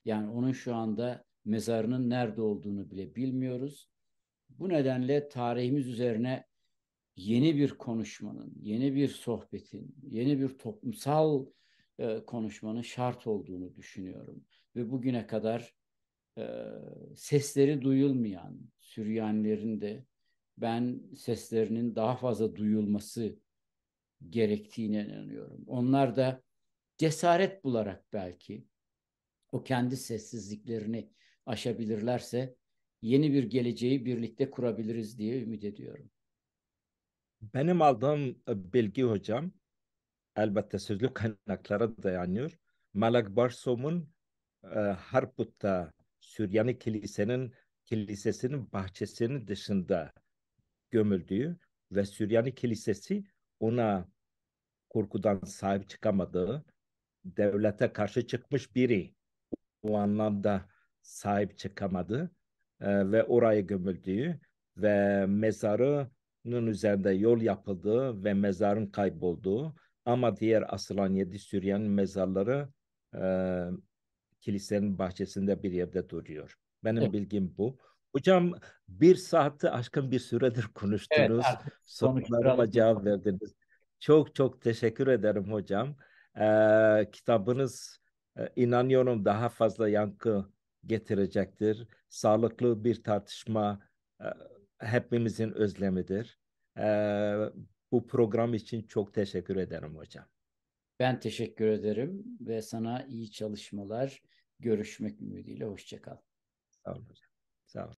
Yani onun şu anda mezarının nerede olduğunu bile bilmiyoruz. Bu nedenle tarihimiz üzerine yeni bir konuşmanın, yeni bir sohbetin, yeni bir toplumsal e, konuşmanın şart olduğunu düşünüyorum. Ve bugüne kadar e, sesleri duyulmayan Süryanilerin de ben seslerinin daha fazla duyulması gerektiğine inanıyorum. Onlar da cesaret bularak belki o kendi sessizliklerini aşabilirlerse yeni bir geleceği birlikte kurabiliriz diye ümit ediyorum. Benim aldığım e, bilgi hocam elbette sözlü [LAUGHS] kaynaklara dayanıyor. Malak Barsom'un e, Harput'ta Süryani kilisenin kilisesinin bahçesinin dışında gömüldüğü ve Süryani kilisesi ona korkudan sahip çıkamadığı devlete karşı çıkmış biri bu anlamda sahip çıkamadı e, ve oraya gömüldüğü ve mezarının üzerinde yol yapıldığı ve mezarın kaybolduğu ama diğer asılan yedi Süryan mezarları e, kilisenin bahçesinde bir yerde duruyor. Benim evet. bilgim bu. Hocam bir saati aşkın bir süredir [LAUGHS] konuştunuz. Evet, Sorularıma cevap verdiniz. Çok çok teşekkür ederim hocam. Ee, kitabınız inanıyorum daha fazla yankı getirecektir. Sağlıklı bir tartışma hepimizin özlemidir. Ee, bu program için çok teşekkür ederim hocam. Ben teşekkür ederim ve sana iyi çalışmalar görüşmek ümidiyle. Hoşçakal. Sağ olun hocam. Sağ olun.